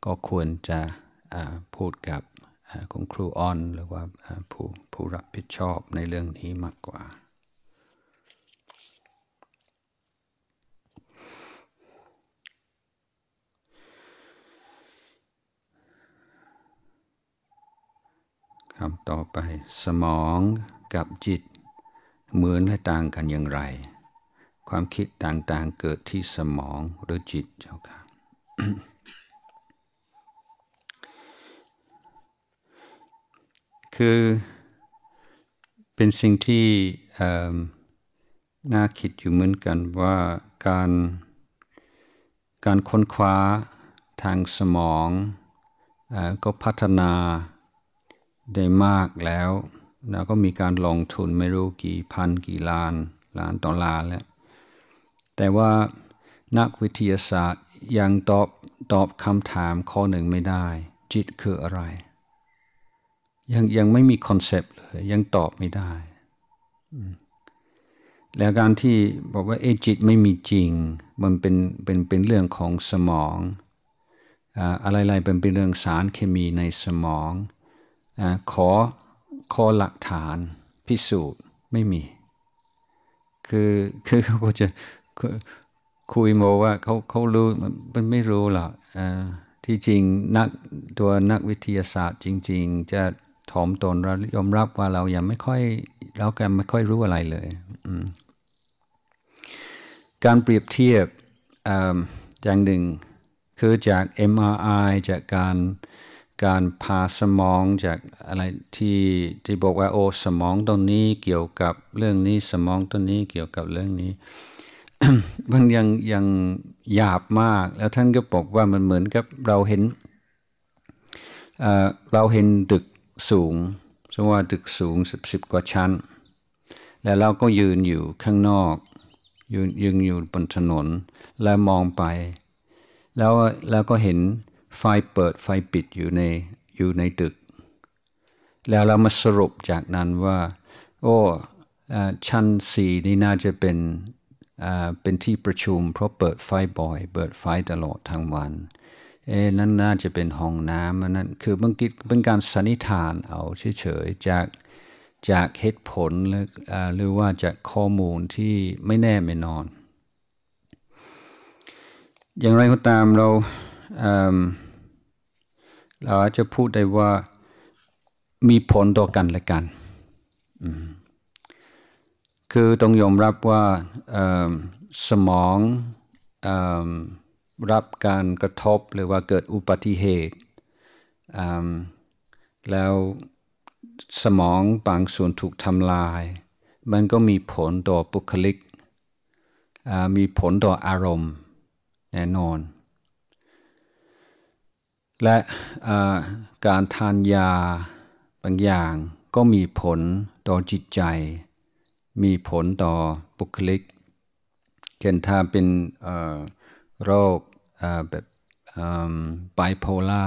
ก็ควรจะพูดกับคุณครูออนหรือว่าผู้ผู้รับผิดชอบในเรื่องนี้มากกว่าคำต่อไปสมองกับจิตเหมือนและต่างกันอย่างไร ความคิดต่างๆเกิดที่สมองหรือจิตเจ้าค่ะคือเป็นสิ่งที่น่าคิดอยู่เหมือนกันว่าการการค้นคว้าทางสมองอก็พัฒนาได้มากแล้วเราก็มีการลงทุนไม่รู้กี่พันกี่ล้านล้านต่อล้านแล้ว แต่ว่านักวิทยาศาสตร์ยังตอบตอบคำถามข้อหนึ่งไม่ได้ จิตคืออะไร ยังยังไม่มีคอนเซปต์เลยยังตอบไม่ได้ แล้วการที่บอกว่าเอจิตไม่มีจริง มันเป็นเป็นเป็นเรื่องของสมอง อะไรๆเป็นเป็นเรื่องสารเคมีในสมองขอ ขอหลักฐานพิสูจน์ไม่มี คือคือเขาจะคุยโมว่าเขาเขารู้ มันไม่รู้หรอกที่จริง นัก ตัวนักวิทยาศาสตร์จริงๆ จะถ่อมตนเรายอมรับว่าเรายังไม่ค่อยเราแกไม่ค่อยรู้อะไรเลย การเปรียบเทียบอย่างหนึ่ง คือจาก MRI จากการการพาสมองจากอะไรที่ที่บอกว่าโอสมองตรงนี้เกี่ยวกับเรื่องนี้สมองตรงนี้เกี่ยวกับเรื่องนี้มันยังยังหยาบมากแล้วท่านก็บอกว่ามันเหมือนกับเราเห็นเเราเห็นตึกสูงสมว่าตึกสูงสิบสิบกว่าชั้น แล้วเราก็ยืนอยู่ข้างนอกยืนยืนอยู่บนถนนแล้วมองไปแล้วแล้วก็เห็นไฟเปิดไฟปิดอยู่ในอยู่ในตึก แล้วเรามาสรุปจากนั้นว่า โอ้ชั้นสี่นี่น่าจะเป็นเป็นที่ประชุมเพราะเปิดไฟบ่อยเปิดไฟตลอดทั้งวันเอ้นั่นน่าจะเป็นห้องน้ำนั่นคือบางทีเป็นการสันนิษฐานเอาเฉยๆ จากจากเหตุผลหรือว่าจากข้อมูลที่ไม่แน่ไม่นอน อย่างไรก็ตามเราเเราจะพูดได้ว่ามีผลต่อกันและกัน คือต้องยอมรับว่าสมองอรับการกระทบหรือว่าเกิดอุบัติเหตุแล้วสมองบางส่วนถูกทำลาย มันก็มีผลต่อบุคลิกมีผลต่ออารมณ์แน่นอนและการทานยาบางอย่างก็มีผลต่อจิตใจ มีผลต่อบุคลิกเช่นถ้าเป็นโรคแบบไบโพล่า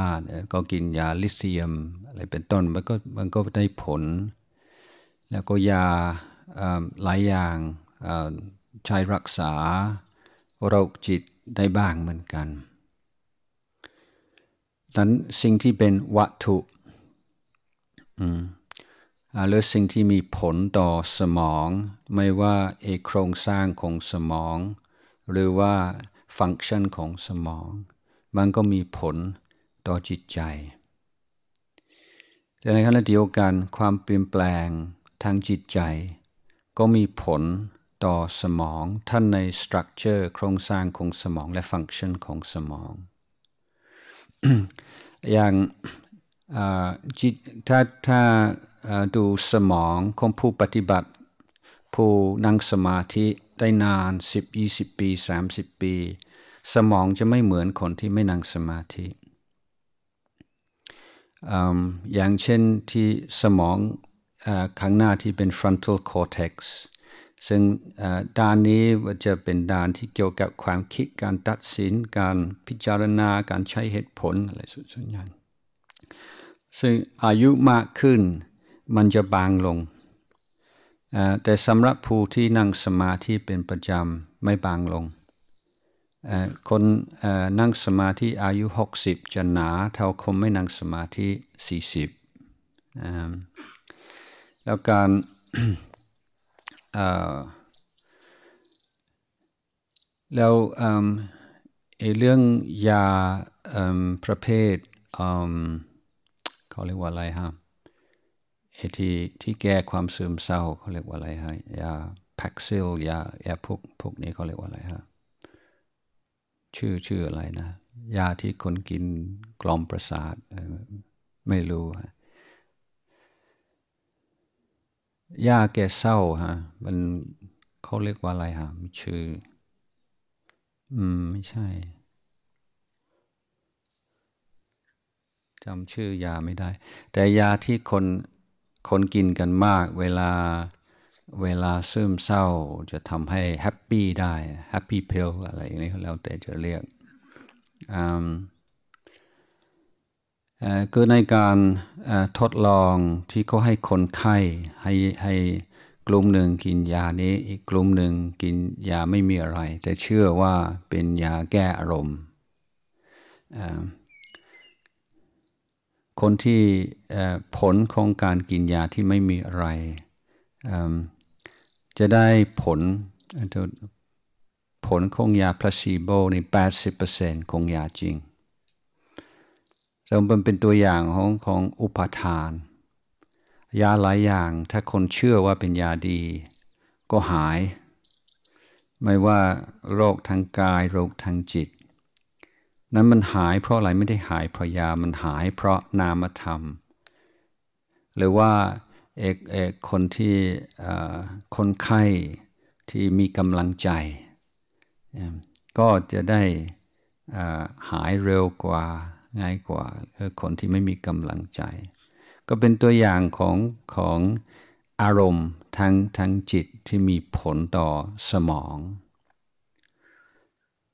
ก็กินยาลิเซียมอะไรเป็นต้นมันก็มันก็ได้ผล แล้วก็ยาหลายอย่างใช้รักษาโรคจิตได้บ้างเหมือนกันนั้นสิ่งที่เป็นวัตถุหรือสิ่งที่มีผลต่อสมอง ไม่ว่าเอโครงสร้างของสมอง หรือว่าฟังก์ชันของสมอง มันก็มีผลต่อจิตใจ แต่ในขณะเดียวกันความเปลี่ยนแปลงทางจิตใจก็มีผลต่อสมองท่านในสตรัคเจอร์โครงสร้างของสมอง และฟังก์ชันของสมองอย่างจิตถ้าถ้าดูสมองของผู้ปฏิบัติผู้นั่งสมาธิได้นาน 10 20 ปี 30 ปี สมองจะไม่เหมือนคนที่ไม่นั่งสมาธิ อย่างเช่นที่สมองข้างหน้าที่เป็น frontal cortex ซึ่งด้านนี้จะเป็นด้านที่เกี่ยวกับความคิดการตัดสินการพิจารณาการใช้เหตุผล อะไรส่วนใหญ่ซึ่งอายุมากขึ้นมันจะบางลง แต่สำหรับผู้ที่นั่งสมาธิเป็นประจำไม่บางลง คนนั่งสมาธิอายุ 60 จะหนาเท่าคนไม่นั่งสมาธิ 40 แล้วการแล้วอเรื่องยาประเภทเขาเรียกว่าอะไรฮะอที่ที่แก้ความซึมเศร้าเขาเรียกว่าอะไรฮะยาพักซิลยายาพวกพวกนี้เขาเรียกว่าอะไรฮะชื่อชื่ออะไรนะยาที่คนกินกล่อมประสาทไม่รู้ฮะยาแก่เศร้าฮะมันเขาเรียกว่าอะไรฮะมชื่อ อืม ไม่ใช่ จำชื่อยาไม่ได้ แต่ยาที่คน คนกินกันมาก เวลา เวลาซึมเศร้าจะทำให้แฮปปี้ได้ แฮปปี้เพลอะไรอย่างนี้แล้วแต่จะเรียกอืมคือในการทดลองที่เขาให้คนไข้ให้ให้กลุ่มหนึ่งกินยานี้ อีกกลุ่มหนึ่งกินยาไม่มีอะไร แต่เชื่อว่าเป็นยาแก้อารมณ์ คนที่ผลของการกินยาที่ไม่มีอะไร จะได้ผลผลของยาพลาซีโบน80%ของยาจริงแต่มันเป็นตัวอย่างของของอุปทาน ยาหลายอย่างถ้าคนเชื่อว่าเป็นยาดีก็หาย ไม่ว่าโรคทางกาย โรคทางจิต นั้นมันหายเพราะอะไรไม่ได้หายเพราะยามันหายเพราะนามธรรม หรือว่าเอกเอกคนที่คนไข้ที่มีกำลังใจ ก็จะได้หายเร็วกว่าง่ายกว่าคนที่ไม่มีกำลังใจ ก็เป็นตัวอย่างของของอารมณ์ทางทางจิตที่มีผลต่อสมอง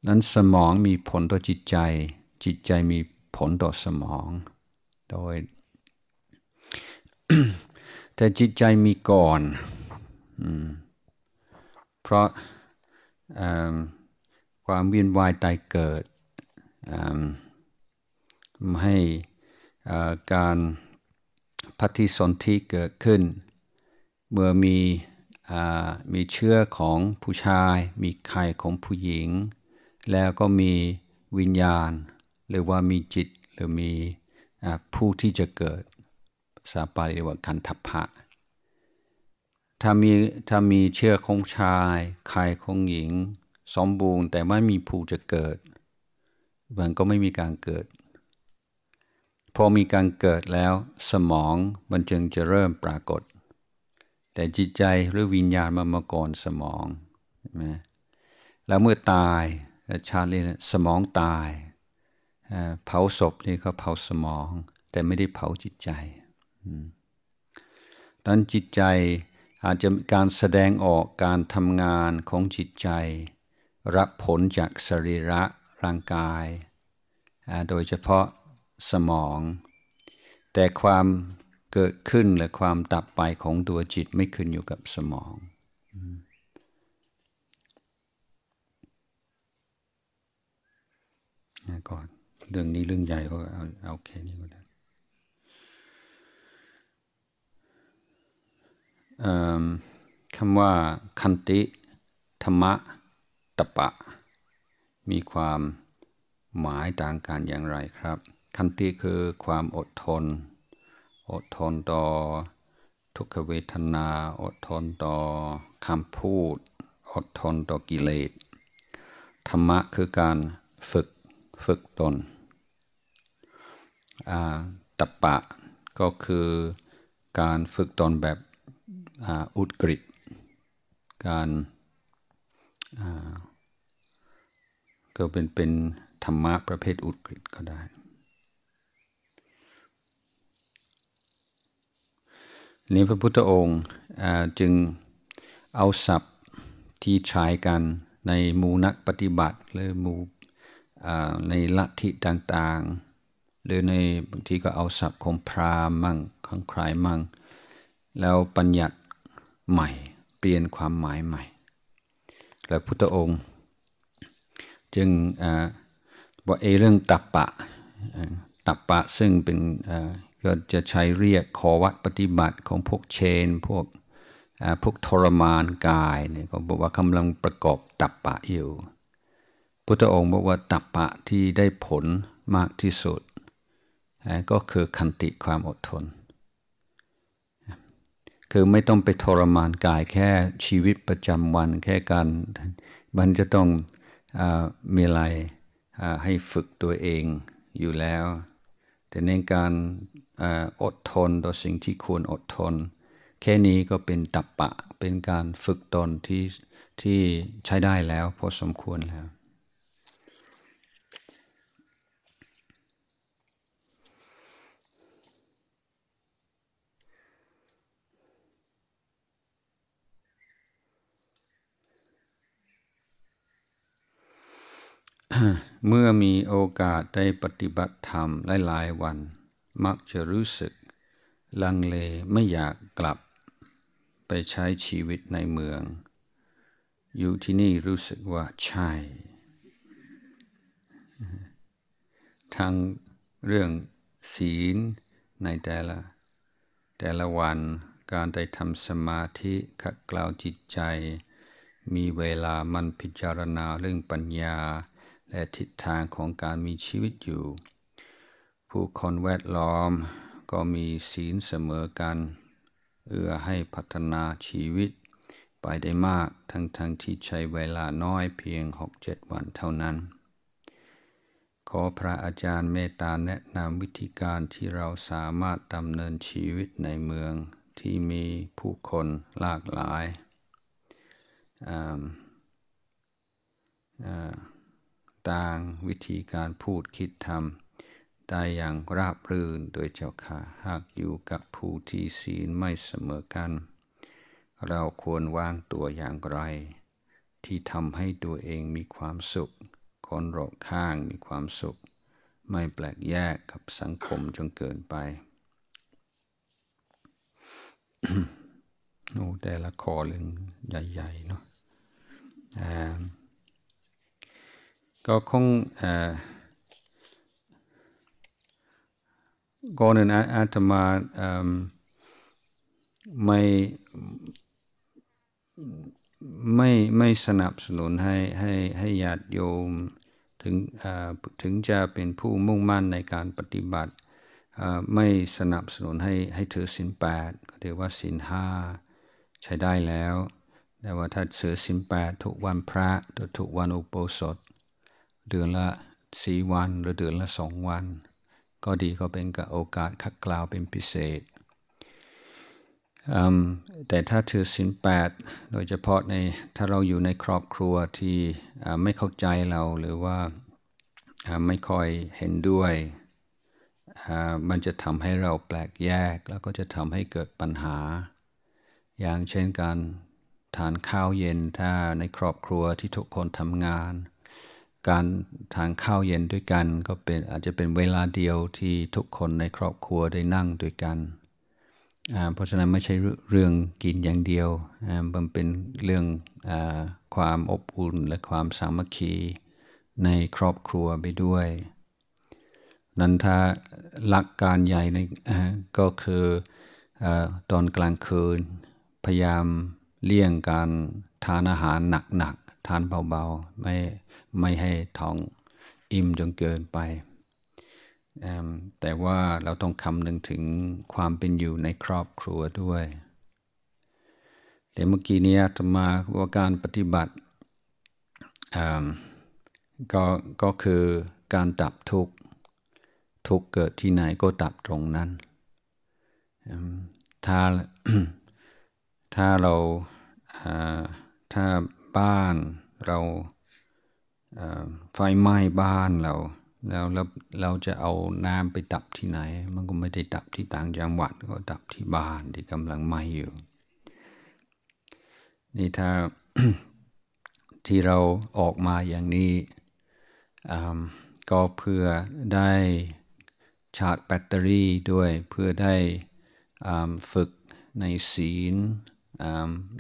นั้นสมองมีผลต่อจิตใจ จิตใจมีผลต่อสมองโดยแต่จิตใจมีก่อนอเพราะความเวียนวายตายเกิดให้การปฏิสนธิเกิดขึ้น เมื่อมีมีเชื้อของผู้ชาย มีไข่ของผู้หญิง แล้วก็มีวิญญาณหรือว่ามีจิตหรือมีผู้ที่จะเกิดสาปาเรียกว่าคันทัพพะ ถ้ามีถ้ามีเชื้อของชายไข่ของหญิงสมบูรณ์แต่ไม่มีผู้จะเกิดมันก็ไม่มีการเกิดพอมีการเกิดแล้วสมองมันจึงจะเริ่มปรากฏ แต่จิตใจหรือวิญญาณมันมาก่อนสมองนะแล้วเมื่อตายชาลีสมองตาย เผาศพนี่เขาเผาสมอง แต่ไม่ได้เผาจิตใจดังนั้นจิตใจอาจจะการแสดงออกการทำงานของจิตใจ รับผลจากสรีระร่างกาย โดยเฉพาะสมอง แต่ความเกิดขึ้น หรือความดับไปของตัวจิตไม่ขึ้นอยู่กับสมองก่อนเรื่องนี้เรื่องใหญ่ก็เอาเอาแค่นี้ก็ได้คำว่าคันติ ธรรมะตปะ มีความหมายต่างกันอย่างไรครับขันติคือความอดทน อดทนต่อทุกขเวทนา อดทนต่อคำพูด อดทนต่อกิเลส ธรรมะคือการฝึก ฝึกตนตัปปะก็คือการฝึกตนแบบอุกิบการก็เป็นเป็นธรรมะประเภทอุกิบก็ได้นี้พระพุทธองค์จึงเอาศัพท์ที่ใช้กันในมูนักปฏิบัติหรือมูอในลัทธิต่างๆ หรือในบางทีก็เอาศัพท์ของพรามั่งของใครมั่ง แล้วปัญญัติใหม่เปลี่ยนความหมายใหม่ แล้วพุทธองค์จึงบอกเอเรื่องตับปะ ตับปะซึ่งเป็นก็จะใช้เรียกขอวัดปฏิบัติของพวกเชนพวกพวกทรมานกายเนี่ยก็บอกว่ากำลังประกอบตับปะอยู่ พุทธองค์บอกว่าตับปะที่ได้ผลมากที่สุด ก็คือคันติความอดทน คือไม่ต้องไปทรมานกายแค่ชีวิตประจำวันแค่การมันจะต้องอมีอะไรให้ฝึกตัวเองอยู่แล้วแต่ในการอดทนต่อสิ่งที่ควรอดทน แค่นี้ก็เป็นตับปะเป็นการฝึกตนที่ที่ใช้ได้แล้วพอสมควรแล้วเมื่อมีโอกาสได้ปฏิบัติธรรมหลายๆวัน มักจะรู้สึกลังเลไม่อยากกลับไปใช้ชีวิตในเมือง อยู่ที่นี่รู้สึกว่าใช่ทางเรื่องศีลในแต่ละ แต่ละวัน การได้ทำสมาธิขัดเกลาจิตใจ มีเวลามันพิจารณาเรื่องปัญญาและทิศทางของการมีชีวิตอยู่ ผู้คนแวดล้อมก็มีศีลเสมอกัน เอื้อให้พัฒนาชีวิตไปได้มากทั้งทั้งที่ใช้เวลาน้อยเพียง 6-7 วันเท่านั้น ขอพระอาจารย์เมตตาแนะนำวิธีการที่เราสามารถดำเนินชีวิตในเมืองที่มีผู้คนหลากหลายอ่าอ่าต่างๆวิธีการพูดคิดทำได้อย่างราบรื่นโดยเจ้าค่ะหากอยู่กับผู้ที่ศีลไม่เสมอกัน เราควรวางตัวอย่างไร ที่ทำให้ตัวเองมีความสุขคนรอบข้างมีความสุข ไม่แปลกแยกกับสังคมจนเกินไปโอ้แต่ละคอเรื่องใหญ่ๆเนาะอ่าก็คงก่อนนื่นอาตมาไม่ไม่ไม่สนับสนุนให้ให้ให้ญาติโยมถึงถึงจะเป็นผู้มุ่งมั่นในการปฏิบัติไม่สนับสนุนให้ให้ถือสินแปดก็เรียกว่าสินห้าใช้ได้แล้วแต่ว่าถ้าเถือสินแปดทุกวันพระทุกวันอุโบสถเดือนละสี่วัน หรือเดือนละสองวัน ก็ดีก็เป็นกับโอกาส คัดกล่าวเป็นพิเศษแต่ถ้าถือสินแปดโดยเฉพาะในถ้าเราอยู่ในครอบครัวที่ไม่เข้าใจเราหรือว่าไม่ค่อยเห็นด้วยมันจะทำให้เราแปลกแยกแล้วก็จะทำให้เกิดปัญหา อย่างเช่นการทานข้าวเย็นถ้าในครอบครัวที่ทุกคนทำงานการทานข้าวเย็นด้วยกันก็เป็นอาจจะเป็นเวลาเดียวที่ทุกคนในครอบครัวได้นั่งด้วยกัน เพราะฉะนั้นไม่ใช่เรื่องกินอย่างเดียว มันเป็นเรื่องอความอบอุ่นและความสามัคคีในครอบครัวไปด้วยนั้นถ้าหลักการใหญ่ในก็คืออตอนกลางคืนพยายามเลี่ยงการทานอาหารหนักๆ ทานเบาๆไม่ไม่ให้ท้องอิ่มจนเกินไป แต่ว่าเราต้องคำนึงถึงความเป็นอยู่ในครอบครัวด้วยเดี๋ยวเมื่อกี้นี้ธรรมาว่าการปฏิบัติ ก็ ก็คือการดับทุกข์ ทุกเกิดที่ไหนก็ดับตรงนั้น ถ้า ถ้าเรา ถ้าบ้านเราไฟไหม้บ้านเรา แล้วเรา เราจะเอาน้ำไปดับที่ไหน มันก็ไม่ได้ดับที่ต่างจังหวัดก็ดับที่บ้านที่กำลังไหม้อยู่นี่ถ้าที่เราออกมาอย่างนี้ ก็เพื่อได้ชาร์จแบตเตอรี่ด้วยเพื่อได้ฝึกในศีล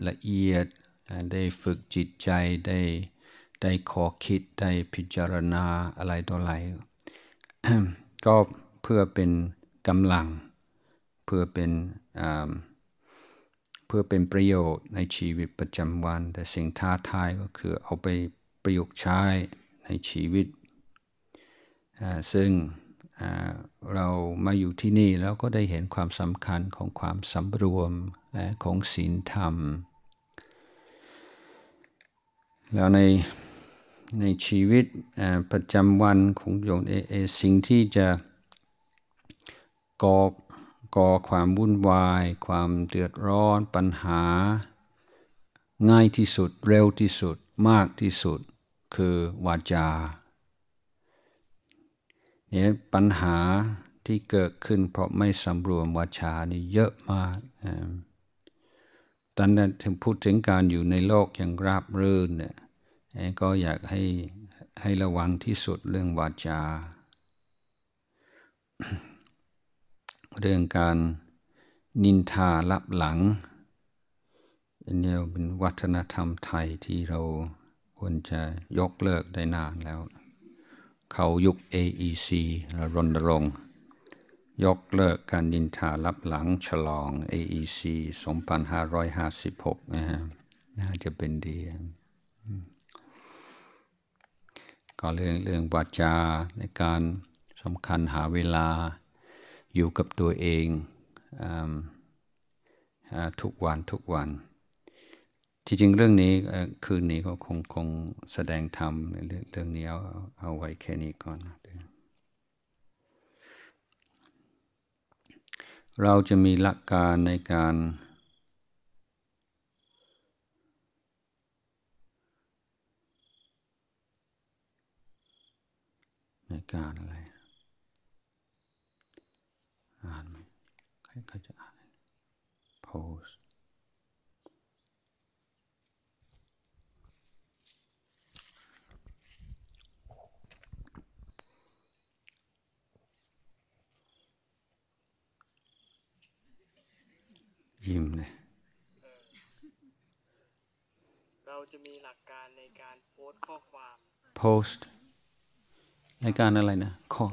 ละเอียด ได้ฝึกจิตใจได้ได้ขอคิด ได้พิจารณาอะไรต่ออะไร ก็เพื่อเป็นกำลังเพื่อเป็นเพื่อเป็นประโยชน์ในชีวิตประจำวันแต่สิ่งท้าทายก็คือเอาไปประยุกต์ใช้ในชีวิต ซึ่งเรามาอยู่ที่นี่แล้วก็ได้เห็นความสำคัญของความสำรวมของศีลธรรม แล้วในในชีวิตประจำวันของโยมเอเอสิ่งที่จะก่อก่อความวุ่นวาย ความเดือดร้อน ปัญหาง่ายที่สุดเร็วที่สุดมากที่สุดคือวาจาเนี่ยปัญหาที่เกิดขึ้นเพราะไม่สำรวมวาจานี่เยอะมากตอนนั้นถึงพูดถึงการอยู่ในโลกอย่างราบรื่นเนี่ยก็อยากให้ให้ระวังที่สุดเรื่องวาจา เรื่องการนินทาลับหลังอันนี้เป็นวัฒนธรรมไทยที่เราควรจะยกเลิกได้นานแล้ว เขายุค AEC รณรงค์ ยกเลิกการดินทารับหลังฉลอง AEC 2556นะฮะน่าจะเป็นดีก็เรื่องเรื่องวาจาในการสำคัญหาเวลาอยู่กับตัวเองอทุกวันทุกวันที่จริงเรื่องนี้คืนนี้ก็คงคงแสดงธรรมเรื่องนี้เอาเอาไว้แค่นี้ก่อน เราจะมีหลักการในการในการอะไรอ่านไหมใครเขจะอ่าน pose ยิ้มเลยเราจะมีหลักการในการโพสข้อความ post รายการอะไรนะคอ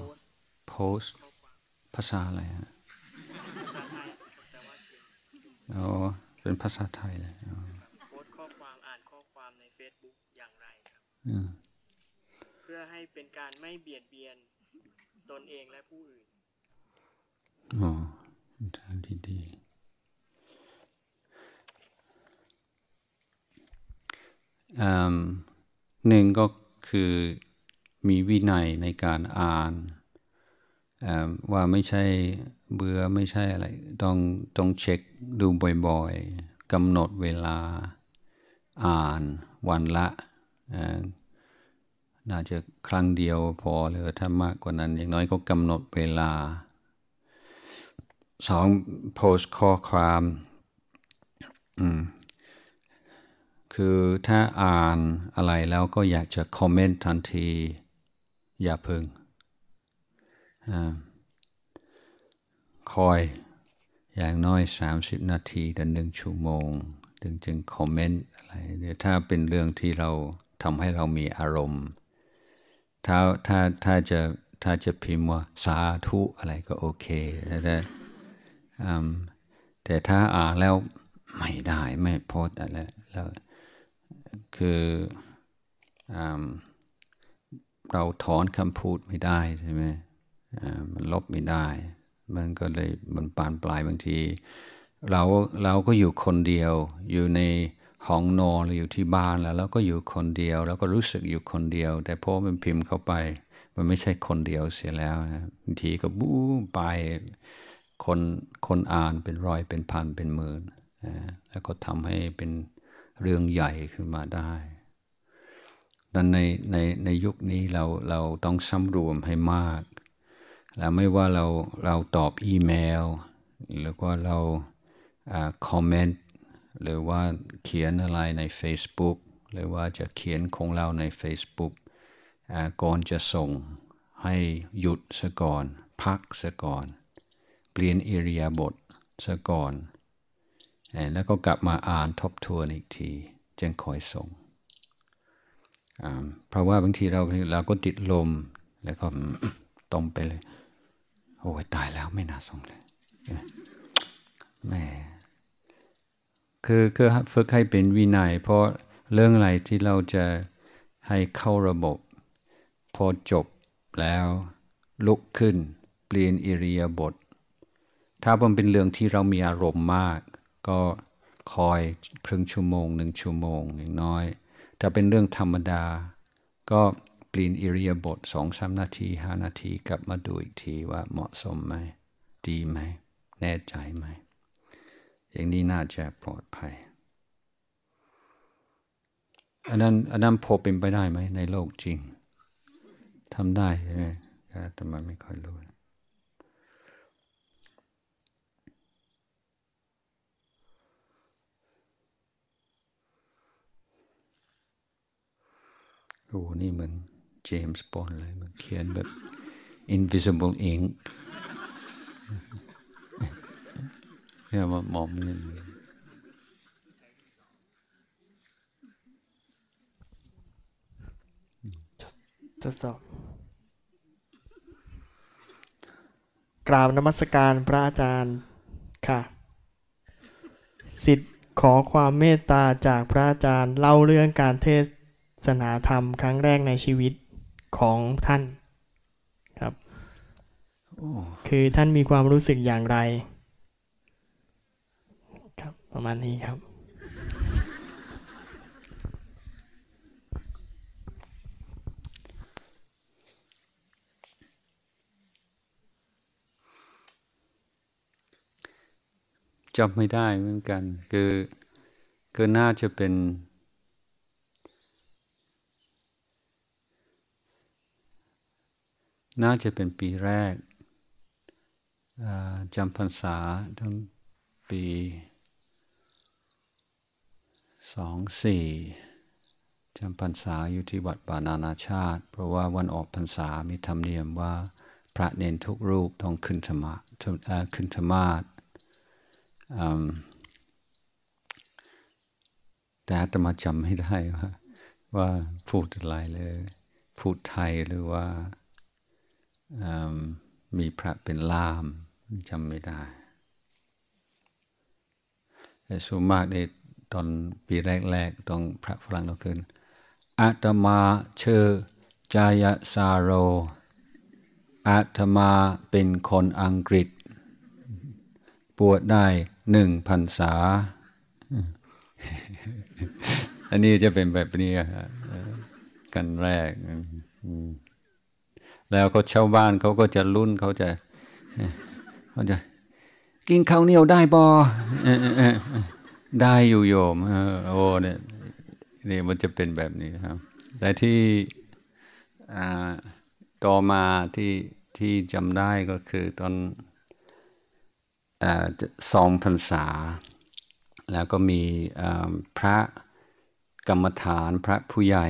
โพสภาษาอะไรฮะอ๋อ เป็นภาษาไทยเลยโพสข้อความ อ่านข้อความในเฟซบุ๊กอย่างไรครับเพื่อให้เป็นการไม่เบียดเบียน ตนเองและผู้อื่นอ๋อทางที่ดีหนึ่งก็คือมีวินัยในการอ่านว่าไม่ใช่เบื่อไม่ใช่อะไร ต้องต้องเช็คดูบ่อยๆกำหนดเวลาอ่านวันละน่าจะครั้งเดียวพอหรือถ้ามากกว่านั้นอย่างน้อยก็กำหนดเวลาสองโพสข้อความคือถ้าอ่านอะไรแล้วก็อยากจะคอมเมนต์ทันทีอย่าพึงอคอยอย่างน้อย 30 นาทีถึงหนึ่งชั่วโมงถึงจึงคอมเมนต์ อะไรถ้าเป็นเรื่องที่เราทำให้เรามีอารมณ์ ถ้าถ้าถ้าจะถ้าจะพิมพ์ว่า สาธุ อะไรก็โอเคแต่แต่ถ้าอ่านแล้ว ไม่ได้ไม่พพดอะไรแล้วคืออเราถอนคำพูดไม่ได้ใช่ไหมมันลบไม่ได้ มันก็เลยมันปานปลายบางทีเราเราก็อยู่คนเดียวอยู่ในห้องนอนหรืออยู่ที่บ้านแล้วเราก็อยู่คนเดียว แล้วก็รู้สึกอยู่คนเดียว แต่พอมันพิมพ์เข้าไป มันไม่ใช่คนเดียวเสียแล้วบางทีก็บู๊ไปคนคนอ่านเป็นร้อยเป็นพันเป็นหมื่นแล้วก็ทำให้เป็นเรื่องใหญ่ขึ้นมาได้ดังในในในยุคนี้เราเราต้องสำรวมให้มาก แล้วไม่ว่าเราเราตอบอีเมล หรือว่าเราคอมเมนต์ หรือว่าเขียนอะไรใน Facebook หรือว่าจะเขียนของเราใน Facebook ก่อนจะส่ง ให้หยุดซะก่อน พักซะก่อน เปลี่ยนอิริยาบถซะก่อน แล้วก็กลับมาอ่านทบทวนอีกทีจึงคอยส่งเพราะว่าบางทีเราเราก็ติดลมแล้วก็ตมไปเลยโอ้ยตายแล้วไม่น่าส่งเลยแม่คือคือฝึกให้เป็นวินัยเพราะเรื่องอะไรที่เราจะให้เข้าระบบพอจบแล้วลุกขึ้น เปลี่ยนอิริยาบถถ้ามันเป็นเรื่องที่เรามีอารมณ์มากก็คอยครึ่งชั่วโมงหนึ่งชั่วโมงอย่างน้อยถ้าเป็นเรื่องธรรมดา ก็เปลี่ยนอิริยาบถสองสามนาทีห้านาทีกลับมาดูอีกทีว่าเหมาะสมไหม ดีไหม แน่ใจไหม อย่างนี้น่าจะปลอดภัย อันนั้นอันนั้นพบเป็นไปได้ไหม ในโลกจริงทำได้ใช่ไหมแต่มันไม่ค่อยรู้โอ้ นี่เหมือนเจมส์บอนเลยมันเขียนแบบ invisible ink เนี่ยมามอมนี่ชดสอบกราบนมัสการพระอาจารย์ค่ะสิทธิ์ขอความเมตตาจากพระอาจารย์เล่าเรื่องการเทศสนาธรรมครั้งแรกในชีวิตของท่านครับคือท่านมีความรู้สึกอย่างไรครับประมาณนี้ครับจำไม่ได้เหมือนกัน คือคือน่าจะเป็นน่าจะเป็นปีแรกจำพรรษาทั้งปีสองสี่จำพรรษาอยู่ที่วัดป่านานาชาติ เพราะว่าวันออกพรรษามีธรรมเนียมว่าพระเนนทุกรูปต้องขึ้นธรรมะขึ้นธรรมาทแต่อามาจำไม่ได้ว่าว่าพูดอะไรเลยพูดไทยหรือว่ามีพระเป็นล่าม จำไม่ได้แต่ส่วนมากในตอนปีแรกๆต้องพระฝรั่งก็คืออาตมาเชื่อจายสาโรอาตมาเป็นคนอังกฤษ ปวดได้หนึ่งพันษา อันนี้จะเป็นแบบนี้กันแรกแล้วเขาเช่าบ้านเขาก็จะรุ่นเขาจะเขาจะกินข้าวเหนียวได้บอได้อยู่โยมโอ้เนี่ยนี่มันจะเป็นแบบนี้ครับ แต่ที่ต่อมาที่ที่จำได้ก็คือตอนสองพรรษา แล้วก็มีพระกรรมฐานพระผู้ใหญ่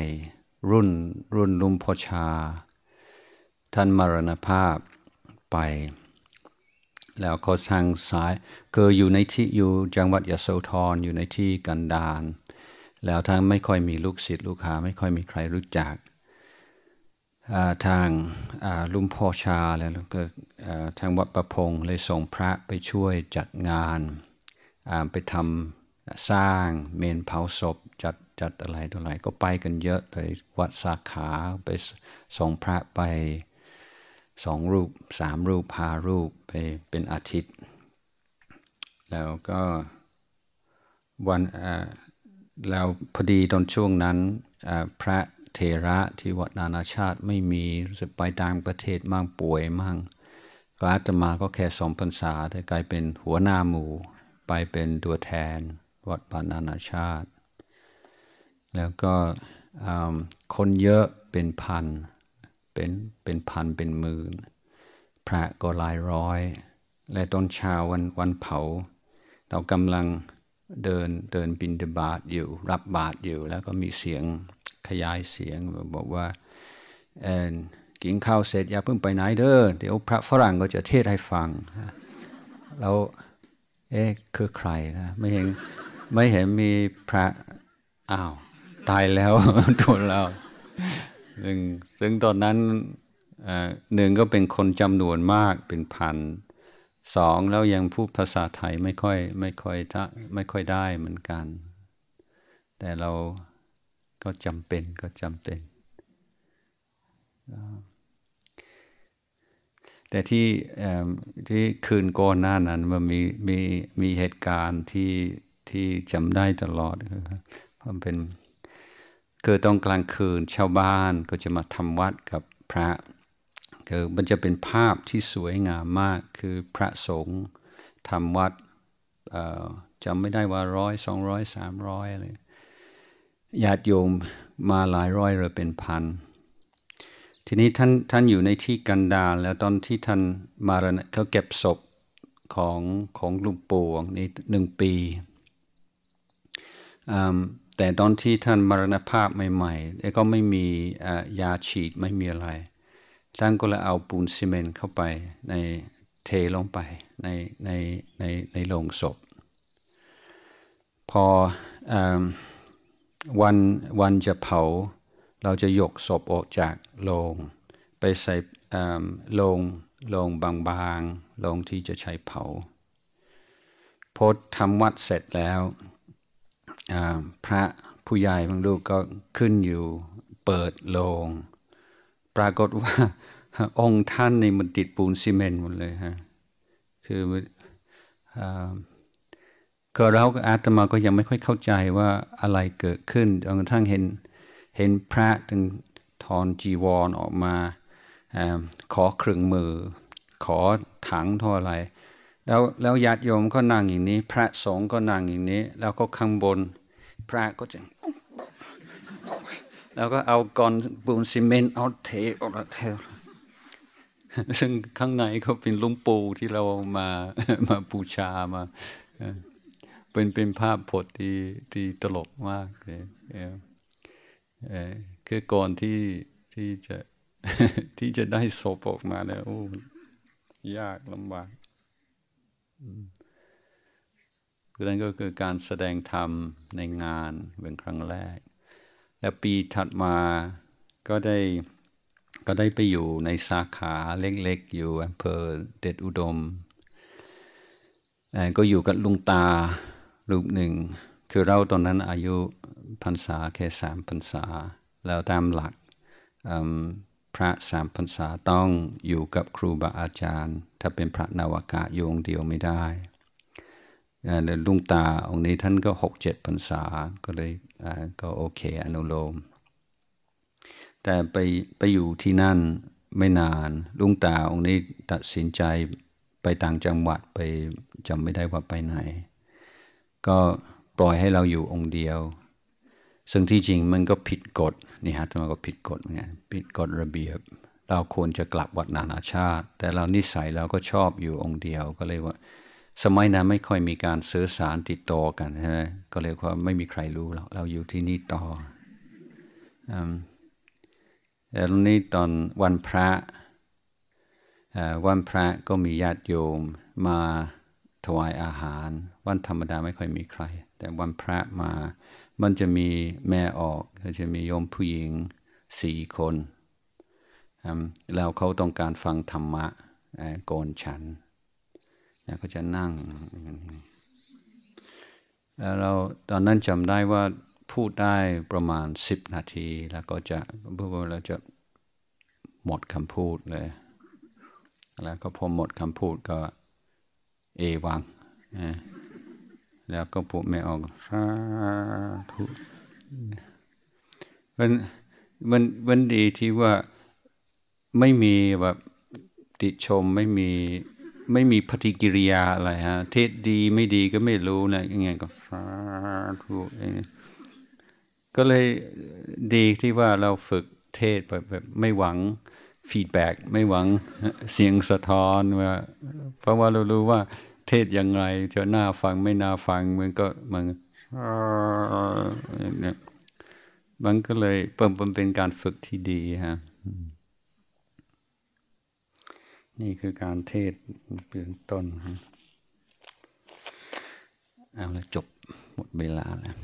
รุ่นรุ่นลุมพชาท่านมรณภาพไป แล้วก็ทางสายคืออยู่ในที่อยู่จังหวัดยโสธรอยู่ในที่กันดารแล้วท่านไม่ค่อยมีลูกศิษย์ลูกหาไม่ค่อยมีใครรู้จัก ทางลุงพ่อชาแล้วก็ทางวัดประพงเลยส่งพระไปช่วยจัดงาน ไปทำสร้างเมนเผาศพจัดจัดอะไรตัวอะไรก็ไปกันเยอะเลยวัดสาขาไปส่งพระไปสองรูปสามรูปพารูปไปเป็นอาทิตย์ แล้วก็วันแล้วพอดีตอนช่วงนั้นพระเทระที่วัดนานาชาติไม่มีรู้สึกไปต่างประเทศมั่งป่วยมั่งก็อาตมาก็แค่สองพรรษาแต่กลายเป็นหัวหน้าหมู่ไปเป็นตัวแทนวัดปานานาชาติ แล้วก็คนเยอะเป็นพันเป็นเป็นพันเป็นหมื่นพระก็หลายร้อย และตอนเช้าวันวันเผา เรากำลังเดินเดินบินดบาทอยู่รับบาทอยู่ แล้วก็มีเสียงขยายเสียงบอกว่าเอนกินข้าวเสร็จ อย่าเพิ่งไปไหนเด้อเดี๋ยวพระฝรั่งก็จะเทศให้ฟังแล้วเอ๊ะ คือใครนะไม่เห็นไม่เห็นมีพระ อ้าว ตายแล้ว ตัวเราหนึ่งซึ่งตอนนั้นหนึ่งก็เป็นคนจำนวนมากเป็นพันสองแล้วยังพูดภาษาไทยไม่ค่อยไม่ค่อยไม่ค่อยได้เหมือนกัน แต่เราก็จำเป็นก็จำเป็นแต่ที่ที่คืนก่อนหน้านั้นมันมีมีมีเหตุการณ์ที่ที่จำได้ตลอดมันเป็นคือตอนกลางคืนชาวบ้านก็จะมาทำวัดกับพระคือมันจะเป็นภาพที่สวยงามมากคือพระสงฆ์ทำวัดจำไม่ได้ว่าร้อยสองร้อยสามร้อยอะไรญาติโยมมาหลายร้อยหรือเป็นพันทีนี้ท่านท่านอยู่ในที่กันดาลแล้วตอนที่ท่านมาะเขาเก็บศพของของลุงปู่นี่หนึ่งปีแต่ตอนที่ท่านมรณภาพใหม่ๆก็ไม่มียาฉีดไม่มีอะไร ท่านก็เลยเอาปูนซีเมนต์เข้าไปในเทลงไปในในในในโลงศพพออวันวันจะเผา เราจะยกศพออกจากโลง ไปใส่โลงโลงบาง ๆโลงที่จะใช้เผา พอทำวัดเสร็จแล้วพระผู้ใหญ่บางรูปก็ขึ้นอยู่เปิดโลงปรากฏว่าองค์ท่านในมันติดปูนซีเมนต์หมดเลยฮะคืออก็เราก็อาตมาก็ยังไม่ค่อยเข้าใจว่าอะไรเกิดขึ้นจนกระทั่งเห็นเห็นพระถึงทอนจีวรออกมาอขอเครื่องมือ ขอถังท่ออะไร แล้วแล้วญาติโยมก็นั่งอย่างนี้ พระสงฆ์ก็นั่งอย่างนี้ แล้วก็ข้างบนพระก็จะแล้วก็เอากอนบูนซีเมนต์เอาเทออกเทซึ่งข้างในเขาเป็นลุงปูที่เรามามาบูชามา เป็นเป็นภาพพดที่ที่ตลกมากเลยอคือก่อนที่ที่จะที่จะได้ศพออกมาเนี่ยโอ้ยากลำบากือนั้นก็คือการแสดงธรรมในงานเป็นครั้งแรก และปีถัดมาก็ได้ก็ได้ไปอยู่ในสาขาเล็กๆอยู่อำเภอเด็ดอุดม ก็อยู่กับลุงตา รูปหนึ่ง คือเราตอนนั้นอายุพรรษา แค่สามพรรษา แล้วตามหลักพระสามพรรษาต้องอยู่กับครูบาอาจารย์ ถ้าเป็นพระนาวากะโยงเดียวไม่ได้ลุงตาองค์นี้ท่านก็หกเจ็ดพรรษา ก็เลยก็โอเคอนุโลม แต่ไปไปอยู่ที่นั่นไม่นาน ลุงตาองค์นี้ตัดสินใจไปต่างจังหวัดไปจำไม่ได้ว่าไปไหน ก็ปล่อยให้เราอยู่องค์เดียว ซึ่งที่จริงมันก็ผิดกฎนี่ฮะำัมก็ผิดกฎไงผิดกฎระเบียบ เราควรจะกลับวัดนานาชาติ แต่เรานิสัยเราก็ชอบอยู่องค์เดียวก็เลยว่าสมัยนั้นไม่ค่อยมีการสื่อสารติดต่อกันใช่ไหมก็เรียกว่าไม่มีใครรู้เราเราอยู่ที่นี่ต่อแต่ตรงนี้ตอนวันพระ วันพระก็มีญาติโยมมาถวายอาหาร วันธรรมดาไม่ค่อยมีใคร แต่วันพระมามันจะมีแม่ออกจะมีโยมผู้หญิงสี่คน แล้วเขาต้องการฟังธรรมะโกนฉันแล้วก็จะนั่ง แล้วเราตอนนั้นจำได้ว่าพูดได้ประมาณสิบนาที แล้วก็จะพูว่เราจะหมดคำพูดเลย แล้วก็พอหมดคำพูดก็ เอวัง แล้วก็พูดไม่ออกสาธุมันมันมันดีที่ว่าไม่มีแบบติชมไม่มีไม่มีปฏิกิริยาอะไรฮะ เทศดีไม่ดีก็ไม่รู้นะยังไงก็ฟาถูกอย่างก็เลยดีที่ว่าเราฝึกเทศแบบแบบ ไม่หวังฟีดแบ็กไม่หวังเสียงสะท้อนว่าเพราะว่าเรารู้ว่าเทศอย่างไรจะน่าฟังไม่น่าฟัง มันก็ มันมันก็เลยเป็นเป็นการฝึกที่ดีฮะนี่คือการเทศเบื้องต้นเอาแล้วจบหมดเวลาแล้ว